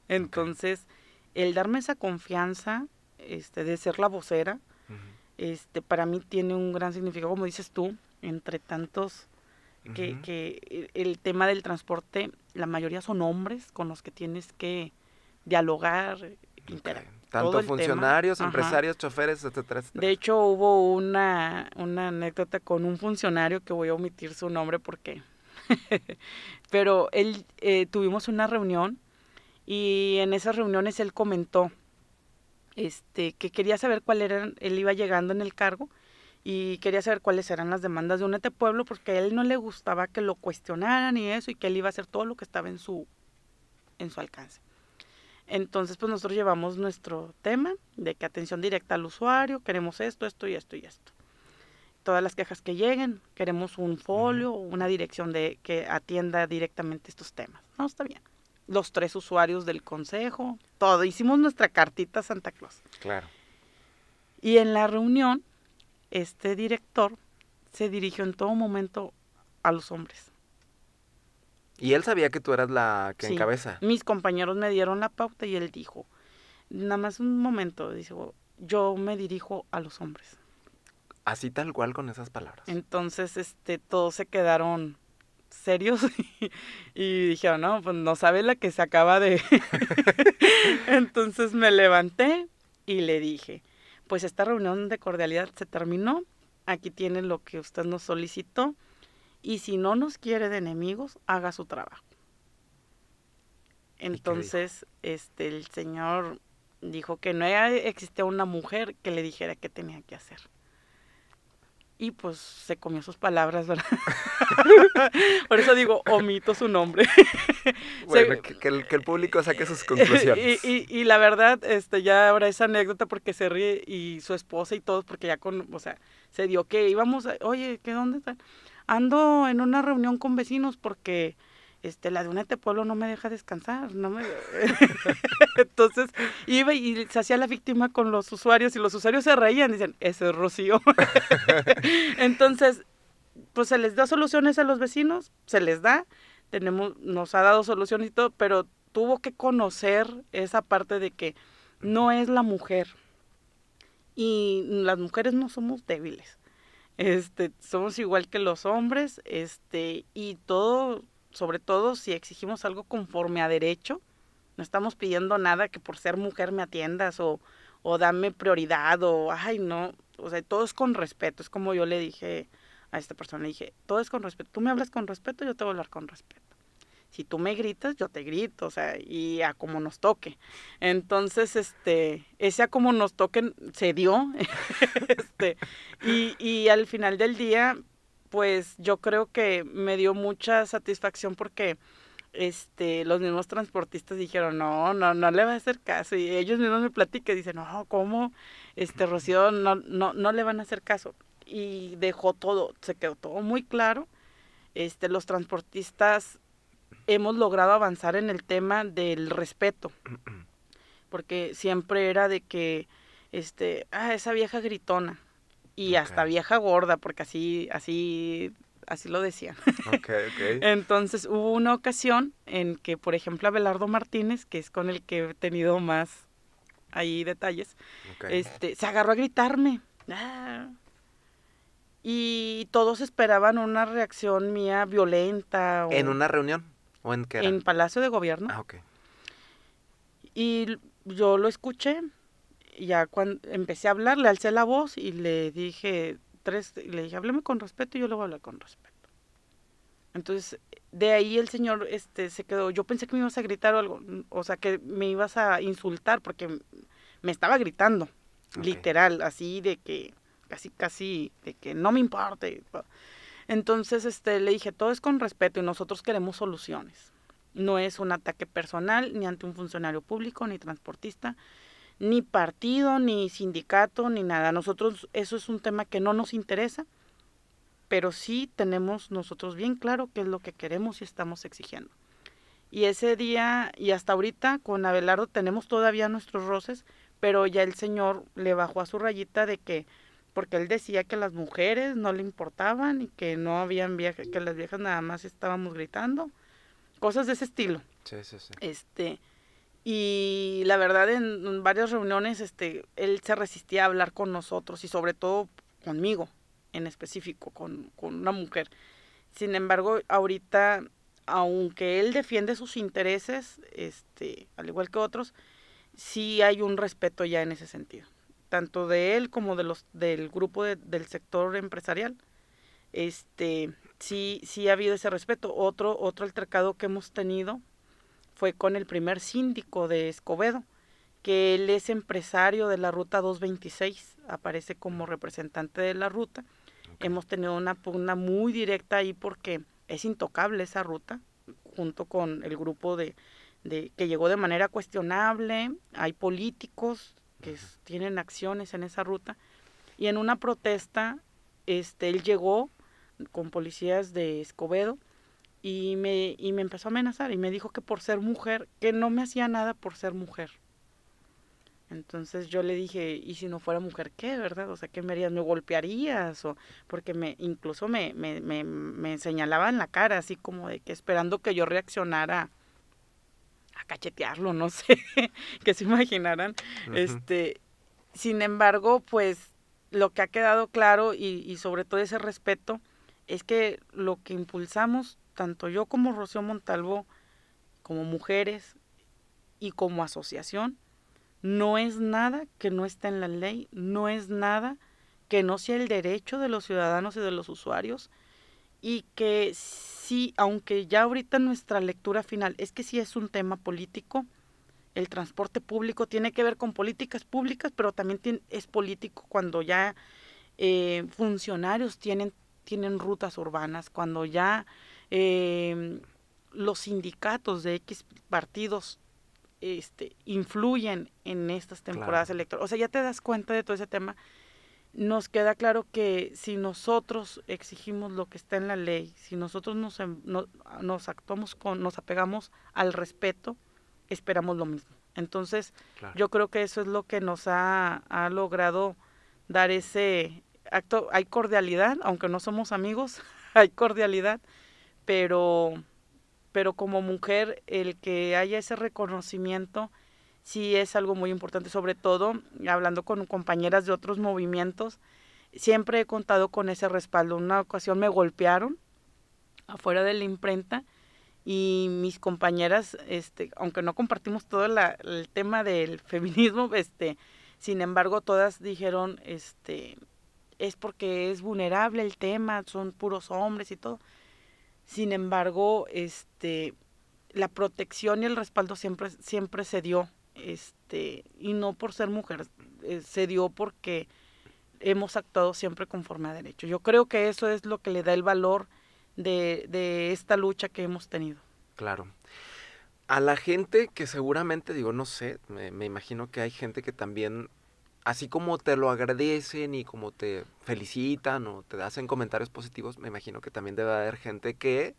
Speaker 2: Entonces, el darme esa confianza este, de ser la vocera, este, para mí tiene un gran significado, como dices tú, entre tantos que, que, el tema del transporte, la mayoría son hombres con los que tienes que dialogar,
Speaker 1: okay. Tanto funcionarios, empresarios, choferes, etcétera, De hecho,
Speaker 2: hubo una, una anécdota con un funcionario que voy a omitir su nombre porque... Pero él, eh, tuvimos una reunión y en esas reuniones él comentó este, que quería saber cuál era, él iba llegando en el cargo y quería saber cuáles eran las demandas de un e Pueblo porque a él no le gustaba que lo cuestionaran y eso y que él iba a hacer todo lo que estaba en su, en su alcance. Entonces, pues nosotros llevamos nuestro tema de que atención directa al usuario, queremos esto, esto y esto y esto. Todas las quejas que lleguen, queremos un folio, una dirección de que atienda directamente estos temas. No, está bien. Los tres usuarios del consejo, todo. Hicimos nuestra cartita Santa Claus. Claro. Y en la reunión, este director se dirigió en todo momento a los hombres.
Speaker 1: Y él sabía que tú eras la que en encabeza.
Speaker 2: Mis compañeros me dieron la pauta y él dijo, nada más un momento, dice, yo me dirijo a los hombres.
Speaker 1: Así tal cual con esas palabras.
Speaker 2: Entonces, este, todos se quedaron serios y, y dijeron, no, pues no sabe la que se acaba de... Entonces me levanté y le dije, pues esta reunión de cordialidad se terminó, aquí tiene lo que usted nos solicitó, y si no nos quiere de enemigos, haga su trabajo. Entonces, este, el Señor dijo que no existía una mujer que le dijera qué tenía que hacer. Y pues se comió sus palabras, ¿verdad? Por eso digo, omito su nombre.
Speaker 1: Bueno, que, el, público saque sus
Speaker 2: conclusiones. Y, y, la verdad, este, ya ahora esa anécdota porque se ríe y su esposa y todos, porque ya con, o sea, se dio que íbamos, a, oye, ¿qué dónde están? ando en una reunión con vecinos porque este, la de este Pueblo no me deja descansar, no me... Entonces iba y se hacía la víctima con los usuarios y los usuarios se reían, dicen, ese es Rocío. Entonces, pues se les da soluciones a los vecinos, se les da, tenemos, nos ha dado soluciones y todo, pero tuvo que conocer esa parte de que no es la mujer y las mujeres no somos débiles. Este, somos igual que los hombres, este, y todo, sobre todo si exigimos algo conforme a derecho, no estamos pidiendo nada que por ser mujer me atiendas o, o dame prioridad o, ay, no, o sea, todo es con respeto, es como yo le dije a esta persona, le dije, todo es con respeto, tú me hablas con respeto, yo te voy a hablar con respeto si tú me gritas, yo te grito, o sea, y a como nos toque. Entonces, este, ese a como nos toque se dio, este, y, y al final del día, pues yo creo que me dio mucha satisfacción porque este, los mismos transportistas dijeron, no, no, no le va a hacer caso. Y ellos mismos me platican, dicen, no, ¿cómo? Este, Rocío, no, no, no le van a hacer caso. Y dejó todo, se quedó todo muy claro. Este, los transportistas hemos logrado avanzar en el tema del respeto. Porque siempre era de que, este, ah, esa vieja gritona. Y hasta vieja gorda, porque así, así, así lo decían. Entonces hubo una ocasión en que, por ejemplo, Abelardo Martínez, que es con el que he tenido más ahí detalles, este, se agarró a gritarme. Ah. y todos esperaban una reacción mía violenta. ¿En una
Speaker 1: reunión? ¿O en qué En
Speaker 2: Palacio de Gobierno. Ah, ok. Y yo lo escuché, ya cuando empecé a hablar, le alcé la voz y le dije, tres, le dije, hábleme con respeto y yo le voy a hablar con respeto. Entonces, de ahí el señor este, se quedó, yo pensé que me ibas a gritar o algo, o sea, que me ibas a insultar porque me estaba gritando, literal, así de que, casi, casi, de que no me importe. Entonces, este, le dije, todo es con respeto y nosotros queremos soluciones. No es un ataque personal, ni ante un funcionario público, ni transportista, ni partido, ni sindicato, ni nada. Nosotros, eso es un tema que no nos interesa, pero sí tenemos nosotros bien claro qué es lo que queremos y estamos exigiendo. Y ese día y hasta ahorita con Abelardo tenemos todavía nuestros roces, pero ya el señor le bajó a su rayita de que porque él decía que las mujeres no le importaban y que no habían viaje que las viejas nada más estábamos gritando, cosas de ese estilo. Sí, sí, sí. Este, y la verdad en varias reuniones este, él se resistía a hablar con nosotros y sobre todo conmigo en específico, con, con una mujer. Sin embargo, ahorita, aunque él defiende sus intereses, este, al igual que otros, sí hay un respeto ya en ese sentido tanto de él como de los del grupo del sector empresarial. Este, sí, sí ha habido ese respeto. Otro, otro altercado que hemos tenido fue con el primer síndico de Escobedo, que él es empresario de la ruta 226, aparece como representante de la ruta. Hemos tenido una pugna muy directa ahí porque es intocable esa ruta, junto con el grupo de, de que llegó de manera cuestionable, hay políticos que tienen acciones en esa ruta. Y en una protesta, este, él llegó con policías de Escobedo y me, me empezó a amenazar y me dijo que por ser mujer, que no me hacía nada por ser mujer. Entonces yo le dije, ¿y si no fuera mujer qué, verdad? O sea, ¿qué me harías? ¿Me golpearías? O, porque me, incluso me, me, me, me señalaba en la cara, así como de que esperando que yo reaccionara cachetearlo, no sé, que se imaginaran. Este, sin embargo, pues lo que ha quedado claro y, sobre todo ese respeto es que lo que impulsamos, tanto yo como Rocío Montalvo, como mujeres y como asociación, no es nada que no esté en la ley, no es nada que no sea el derecho de los ciudadanos y de los usuarios y que sí, aunque ya ahorita nuestra lectura final es que sí es un tema político, el transporte público tiene que ver con políticas públicas, pero también es político cuando ya eh, funcionarios tienen, tienen rutas urbanas, cuando ya em, los sindicatos de X partidos este, influyen en estas temporadas electorales. O sea, ya te das cuenta de todo ese tema nos queda claro que si nosotros exigimos lo que está en la ley, si nosotros nos, em, nos actuamos con, nos apegamos al respeto, esperamos lo mismo. Entonces, yo creo que eso es lo que nos ha, ha logrado dar ese acto. Hay cordialidad, aunque no somos amigos, hay cordialidad, pero, pero como mujer, el que haya ese reconocimiento sí es algo muy importante, sobre todo hablando con compañeras de otros movimientos, siempre he contado con ese respaldo. Una ocasión me golpearon afuera de la imprenta y mis compañeras, este, aunque no compartimos todo el tema del feminismo, este, sin embargo todas dijeron, este, es porque es vulnerable el tema, son puros hombres y todo. Sin embargo, este, la protección y el respaldo siempre, siempre se dio este, y no por ser mujer, eh, se dio porque hemos actuado siempre conforme a derecho. Yo creo que eso es lo que le da el valor de, esta lucha que hemos tenido.
Speaker 1: Claro. A la gente que seguramente, digo, no sé, me, imagino que hay gente que también así como te lo agradecen y como te felicitan o te hacen comentarios positivos, me imagino que también debe haber gente que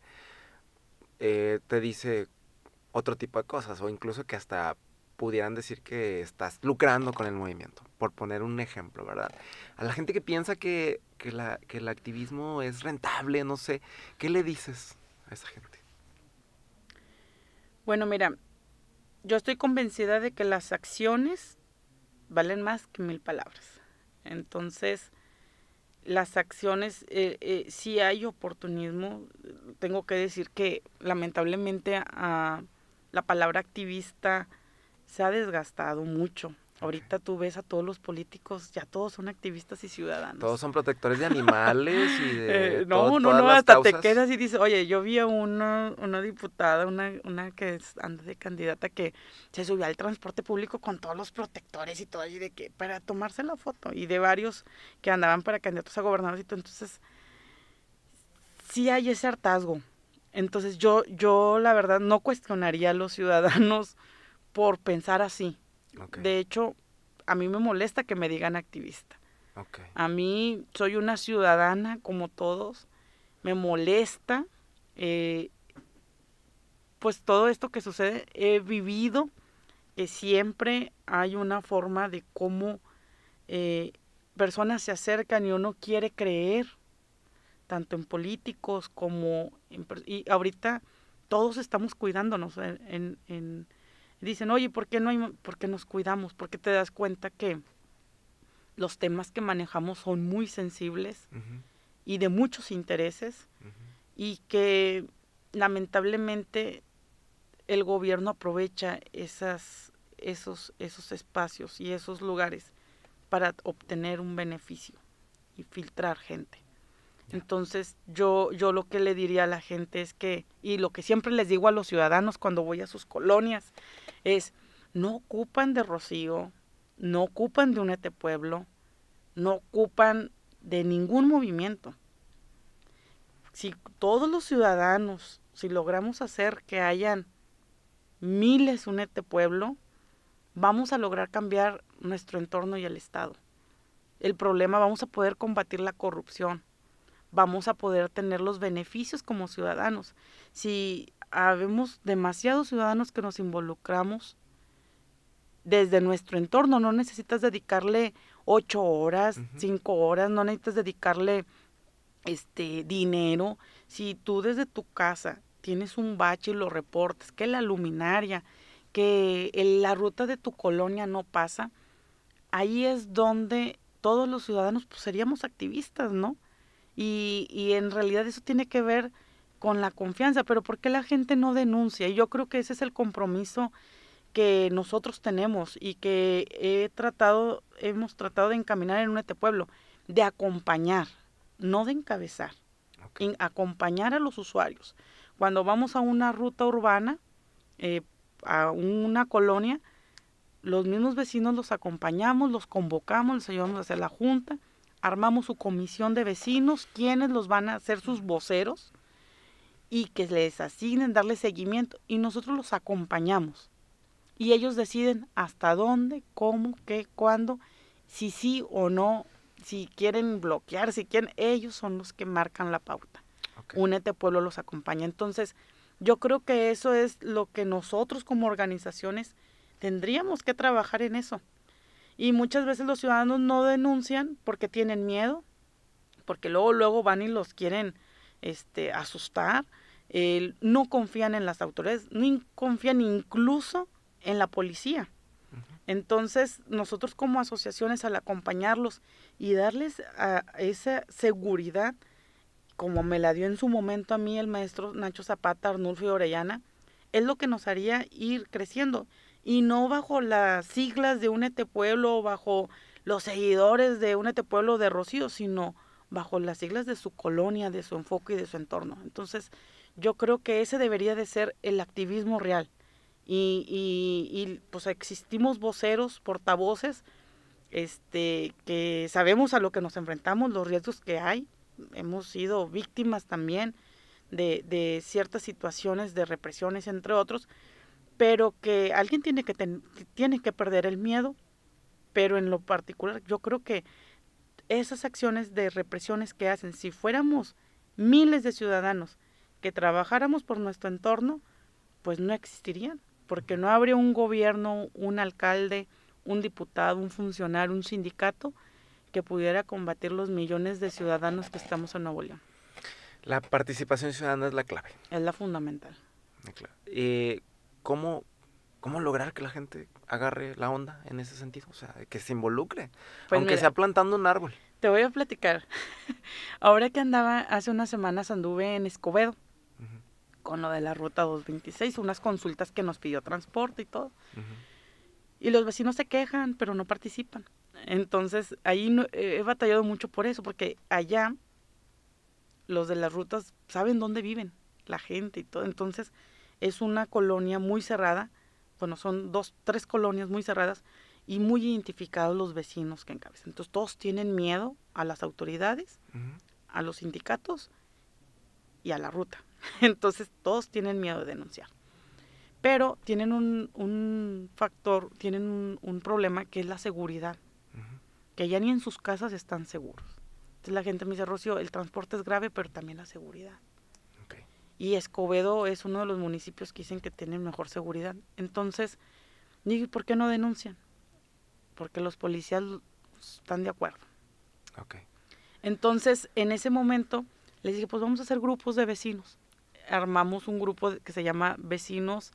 Speaker 1: eh, te dice otro tipo de cosas o incluso que hasta pudieran decir que estás lucrando con el movimiento, por poner un ejemplo, ¿verdad? A la gente que piensa que, que, el activismo es rentable, no sé, ¿qué le dices a esa gente? Bueno,
Speaker 2: mira, yo estoy convencida de que
Speaker 1: las acciones
Speaker 2: valen más que mil palabras. Entonces, las acciones, eh, eh, si hay oportunismo, tengo que decir que lamentablemente a, la palabra activista se ha desgastado mucho. Ahorita tú ves a todos los políticos, ya todos son activistas y ciudadanos. Todos son
Speaker 1: protectores de animales y de... Eh, no, no, no, hasta te quedas
Speaker 2: y dices, oye, yo vi a una, una diputada, una, una que anda de candidata que se subió al transporte público con todos los protectores y todo, allí de que, para tomarse la foto, y de varios que andaban para candidatos a gobernadores entonces, sí hay ese hartazgo. Entonces yo, yo la verdad no cuestionaría a los ciudadanos por pensar así. De hecho, a mí me molesta que me digan activista. A mí soy una ciudadana como todos, me molesta, eh, pues todo esto que sucede, he vivido que siempre hay una forma de cómo eh, personas se acercan y uno quiere creer, tanto en políticos como en... Y ahorita todos estamos cuidándonos eh, en dicen, oye, ¿por qué no hay, por qué nos cuidamos? Porque te das cuenta que los temas que manejamos son muy sensibles y de muchos intereses y que lamentablemente el gobierno aprovecha esas, esos, esos espacios y esos lugares para obtener un beneficio y filtrar gente. Entonces yo, lo que le diría a la gente es que, y lo que siempre les digo a los ciudadanos cuando voy a sus colonias, es, no ocupan de Rocío, no ocupan de UNETE Pueblo, no ocupan de ningún movimiento. Si todos los ciudadanos, si logramos hacer que hayan miles UNETE Pueblo, vamos a lograr cambiar nuestro entorno y el Estado. El problema, vamos a poder combatir la corrupción vamos a poder tener los beneficios como ciudadanos. Si habemos demasiados ciudadanos que nos involucramos desde nuestro entorno, no necesitas dedicarle ocho horas, cinco horas, no necesitas dedicarle este dinero. Si tú desde tu casa tienes un bache y lo reportas, que la luminaria, que la ruta de tu colonia no pasa, ahí es donde todos los ciudadanos pues, seríamos activistas, ¿no? Y, y en realidad eso tiene que ver con la confianza, pero ¿por qué la gente no denuncia? Y yo creo que ese es el compromiso que nosotros tenemos y que he tratado, hemos tratado de encaminar en este pueblo, de acompañar, no de encabezar, acompañar a los usuarios. Cuando vamos a una ruta urbana, eh, a una colonia, los mismos vecinos los acompañamos, los convocamos, les ayudamos a hacer la junta, armamos su comisión de vecinos, quienes los van a ser sus voceros y que les asignen darle seguimiento y nosotros los acompañamos. Y ellos deciden hasta dónde, cómo, qué, cuándo, si sí o no, si quieren bloquear, si quieren, ellos son los que marcan la pauta. Únete Pueblo los acompaña. Entonces, yo creo que eso es lo que nosotros como organizaciones tendríamos que trabajar en eso. Y muchas veces los ciudadanos no denuncian porque tienen miedo, porque luego, luego van y los quieren este, asustar, no confían en las autoridades, no confían incluso en la policía. Entonces, nosotros como asociaciones, al acompañarlos y darles a esa seguridad, como me la dio en su momento a mí el maestro Nacho Zapata, Arnulfo y Orellana, es lo que nos haría ir creciendo y no bajo las siglas de Únete Pueblo o bajo los seguidores de Únete Pueblo de Rocío, sino bajo las siglas de su colonia, de su enfoque y de su entorno. Entonces, yo creo que ese debería de ser el activismo real. Y, y, y pues existimos voceros, portavoces, este, que sabemos a lo que nos enfrentamos, los riesgos que hay. Hemos sido víctimas también de, de ciertas situaciones de represiones, entre otros pero que alguien tiene que, que perder el miedo, pero en lo particular yo creo que esas acciones de represiones que hacen, si fuéramos miles de ciudadanos que trabajáramos por nuestro entorno, pues no existirían, porque no habría un gobierno, un alcalde, un diputado, un funcionario, un sindicato que pudiera combatir los millones de ciudadanos que estamos en Nuevo León.
Speaker 1: La participación ciudadana es la clave.
Speaker 2: Es la fundamental.
Speaker 1: La eh, cómo, cómo lograr que la gente agarre la onda en ese sentido, o sea, que se involucre, pues aunque sea plantando un árbol. Te voy a platicar.
Speaker 2: Ahora que andaba, hace unas semanas anduve en Escobedo con lo de la ruta 226, unas consultas que nos pidió transporte y todo. Y los vecinos se quejan, pero no participan. Entonces, ahí he batallado mucho por eso, porque allá los de las rutas saben dónde viven la gente y todo. Entonces, es una colonia muy cerrada, bueno, son dos, tres colonias muy cerradas y muy identificados los vecinos que encabezan. Entonces todos tienen miedo a las autoridades, a los sindicatos y a la ruta. Entonces todos tienen miedo de denunciar. Pero tienen un, un factor, tienen un, problema que es la seguridad, que ya ni en sus casas están seguros. Entonces la gente me dice, Rocío, el transporte es grave, pero también la seguridad y Escobedo es uno de los municipios que dicen que tienen mejor seguridad. Entonces, ¿y por qué no denuncian? Porque los policías están de acuerdo. Entonces, en ese momento, les dije, pues vamos a hacer grupos de vecinos. Armamos un grupo que se llama Vecinos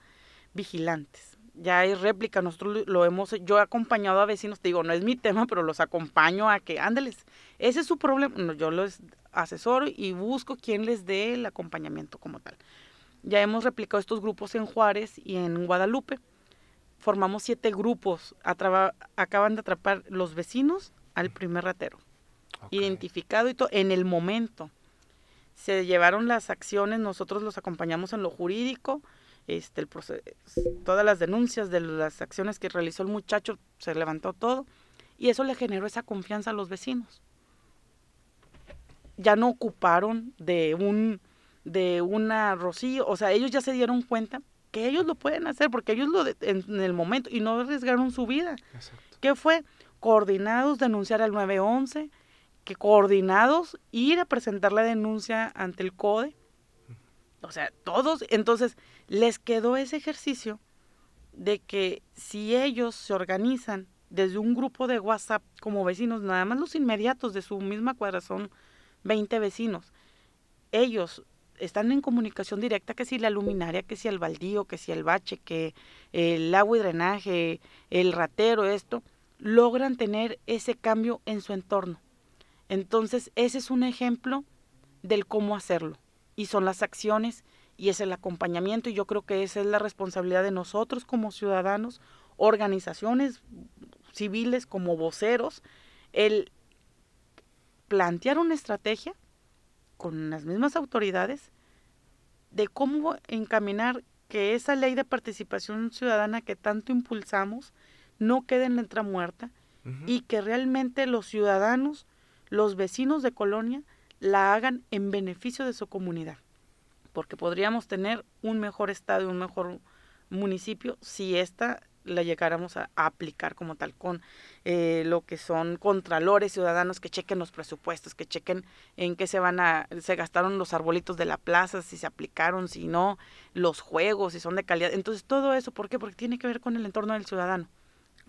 Speaker 2: Vigilantes ya hay réplica, nosotros lo hemos, yo he acompañado a vecinos, te digo, no es mi tema, pero los acompaño a que, ándeles, ese es su problema, yo los asesoro y busco quien les dé el acompañamiento como tal. Ya hemos replicado estos grupos en Juárez y en Guadalupe, formamos siete grupos, acaban de atrapar los vecinos al primer ratero, identificado y todo, en el momento. Se llevaron las acciones, nosotros los acompañamos en lo jurídico, este, el proceso, todas las denuncias de las acciones que realizó el muchacho, se levantó todo y eso le generó esa confianza a los vecinos. Ya no ocuparon de un de una Rocío, o sea, ellos ya se dieron cuenta que ellos lo pueden hacer porque ellos lo en, el momento y no arriesgaron su vida. que ¿Qué fue? Coordinados denunciar al 911, que coordinados ir a presentar la denuncia ante el CODE. O sea, todos, entonces, les quedó ese ejercicio de que si ellos se organizan desde un grupo de WhatsApp como vecinos, nada más los inmediatos de su misma cuadra son 20 vecinos, ellos están en comunicación directa que si la luminaria, que si el baldío, que si el bache, que el agua y drenaje, el ratero, esto, logran tener ese cambio en su entorno. Entonces, ese es un ejemplo del cómo hacerlo. Y son las acciones y es el acompañamiento y yo creo que esa es la responsabilidad de nosotros como ciudadanos, organizaciones civiles como voceros, el plantear una estrategia con las mismas autoridades de cómo encaminar que esa ley de participación ciudadana que tanto impulsamos no quede en letra muerta y que realmente los ciudadanos, los vecinos de Colonia, la hagan en beneficio de su comunidad porque podríamos tener un mejor estado un mejor municipio si esta la llegáramos a, aplicar como tal con eh, lo que son contralores ciudadanos que chequen los presupuestos, que chequen en qué se van a, se gastaron los arbolitos de la plaza, si se aplicaron, si no, los juegos, si son de calidad. Entonces todo eso, ¿por qué? Porque tiene que ver con el entorno del ciudadano.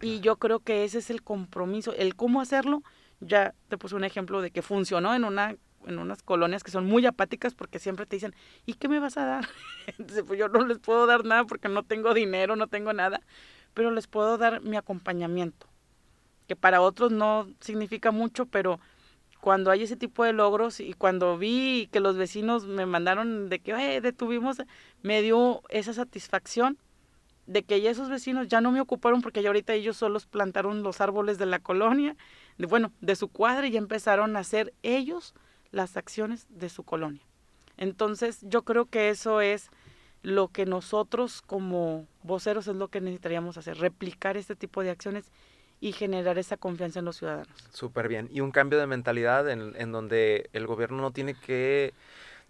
Speaker 2: Y yo creo que ese es el compromiso, el cómo hacerlo. Ya te puse un ejemplo de que funcionó en una en unas colonias que son muy apáticas porque siempre te dicen, ¿y qué me vas a dar? Entonces, pues yo no les puedo dar nada porque no tengo dinero, no tengo nada, pero les puedo dar mi acompañamiento, que para otros no significa mucho, pero cuando hay ese tipo de logros y cuando vi que los vecinos me mandaron de que detuvimos, me dio esa satisfacción de que ya esos vecinos ya no me ocuparon porque ya ahorita ellos solos plantaron los árboles de la colonia, bueno, de su cuadra y ya empezaron a hacer ellos las acciones de su colonia. Entonces, yo creo que eso es lo que nosotros como voceros es lo que necesitaríamos hacer, replicar este tipo de acciones y generar esa confianza en los ciudadanos.
Speaker 1: Súper bien. Y un cambio de mentalidad en, donde el gobierno no tiene que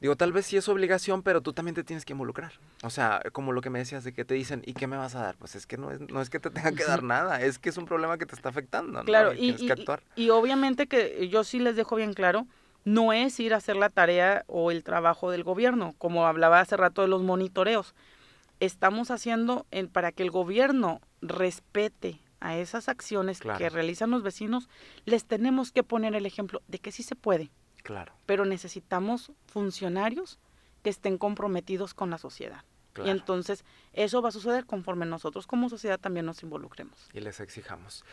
Speaker 1: Digo, tal vez sí es obligación, pero tú también te tienes que involucrar. O sea, como lo que me decías de que te dicen, ¿y qué me vas a dar? Pues es que no es, no es que te tenga que dar nada, es que es un problema que te está afectando. Claro, y, actuar.
Speaker 2: y, obviamente que yo sí les dejo bien claro no es ir a hacer la tarea o el trabajo del gobierno, como hablaba hace rato de los monitoreos. Estamos haciendo para que el gobierno respete a esas acciones que realizan los vecinos, les tenemos que poner el ejemplo de que sí se puede. Claro. Pero necesitamos funcionarios que estén comprometidos con la sociedad. Y entonces eso va a suceder conforme nosotros como sociedad también nos involucremos.
Speaker 1: Y les exijamos.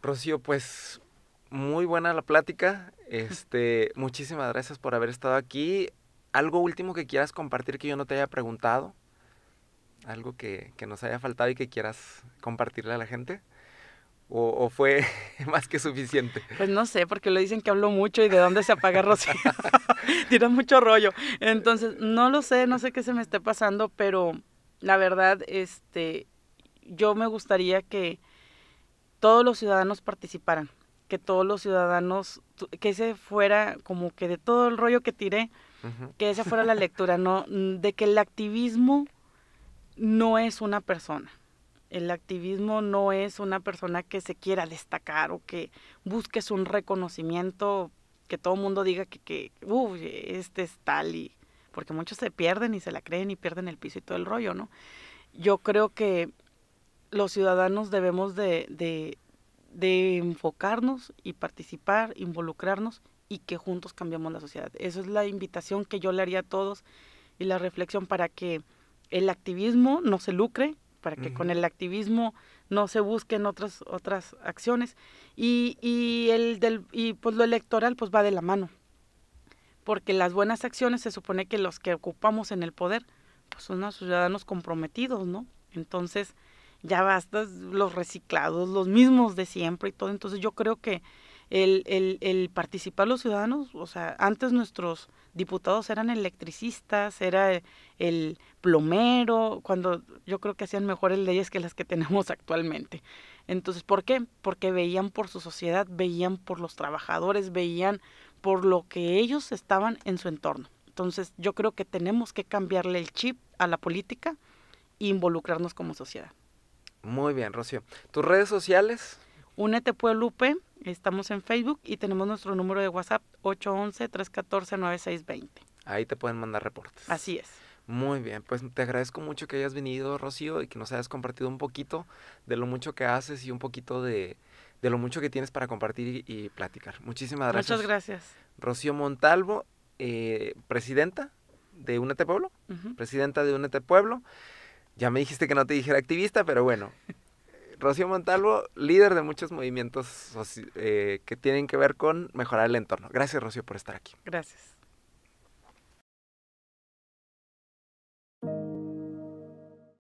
Speaker 1: Rocío, pues muy buena la plática. Este, muchísimas gracias por haber estado aquí. ¿Algo último que quieras compartir que yo no te haya preguntado? ¿Algo que, nos haya faltado y que quieras compartirle a la gente? ¿O, fue más que suficiente?
Speaker 2: Pues no sé, porque le dicen que hablo mucho y de dónde se apaga Rocío. Tira mucho rollo. Entonces, no lo sé, no sé qué se me esté pasando, pero la verdad, este, yo me gustaría que todos los ciudadanos participaran que todos los ciudadanos, que ese fuera como que de todo el rollo que tiré, que esa fuera la lectura, ¿no? Mm, de que el activismo no es una persona. El activismo no es una persona que se quiera destacar o que busques un reconocimiento que todo el mundo diga que, que este es tal y... Porque muchos se pierden y se la creen y pierden el piso y todo el rollo, ¿no? Yo creo que los ciudadanos debemos de, de enfocarnos y participar, involucrarnos y que juntos cambiamos la sociedad. Eso es la invitación que yo le haría a todos y la reflexión para que el activismo no se lucre, para que con el activismo no se busquen otras otras acciones y, el y pues lo electoral pues va de la mano porque las buenas acciones se supone que los que ocupamos en el poder pues, son los ciudadanos comprometidos no entonces ya basta los reciclados, los mismos de siempre y todo. Entonces yo creo que el, el, el participar los ciudadanos, o sea, antes nuestros diputados eran electricistas, era el, el plomero, cuando yo creo que hacían mejores leyes que las que tenemos actualmente. Entonces, ¿por qué? Porque veían por su sociedad, veían por los trabajadores, veían por lo que ellos estaban en su entorno. Entonces, yo creo que tenemos que cambiarle el chip a la política e involucrarnos como sociedad.
Speaker 1: Muy bien, Rocío. ¿Tus redes sociales?
Speaker 2: Únete Pueblupe, estamos en Facebook y tenemos nuestro número de WhatsApp 811-314-9620.
Speaker 1: Ahí te pueden mandar reportes. Así es. Muy bien, pues te agradezco mucho que hayas venido, Rocío, y que nos hayas compartido un poquito de lo mucho que haces y un poquito de, lo mucho que tienes para compartir y, platicar. Muchísimas gracias. Muchas gracias. Rocío Montalvo, eh, presidenta de Únete Pueblo, presidenta de Únete Pueblo. Ya me dijiste que no te dijera activista, pero bueno. Rocío Montalvo, líder de muchos movimientos eh, que tienen que ver con mejorar el entorno. Gracias, Rocío, por estar aquí.
Speaker 2: Gracias.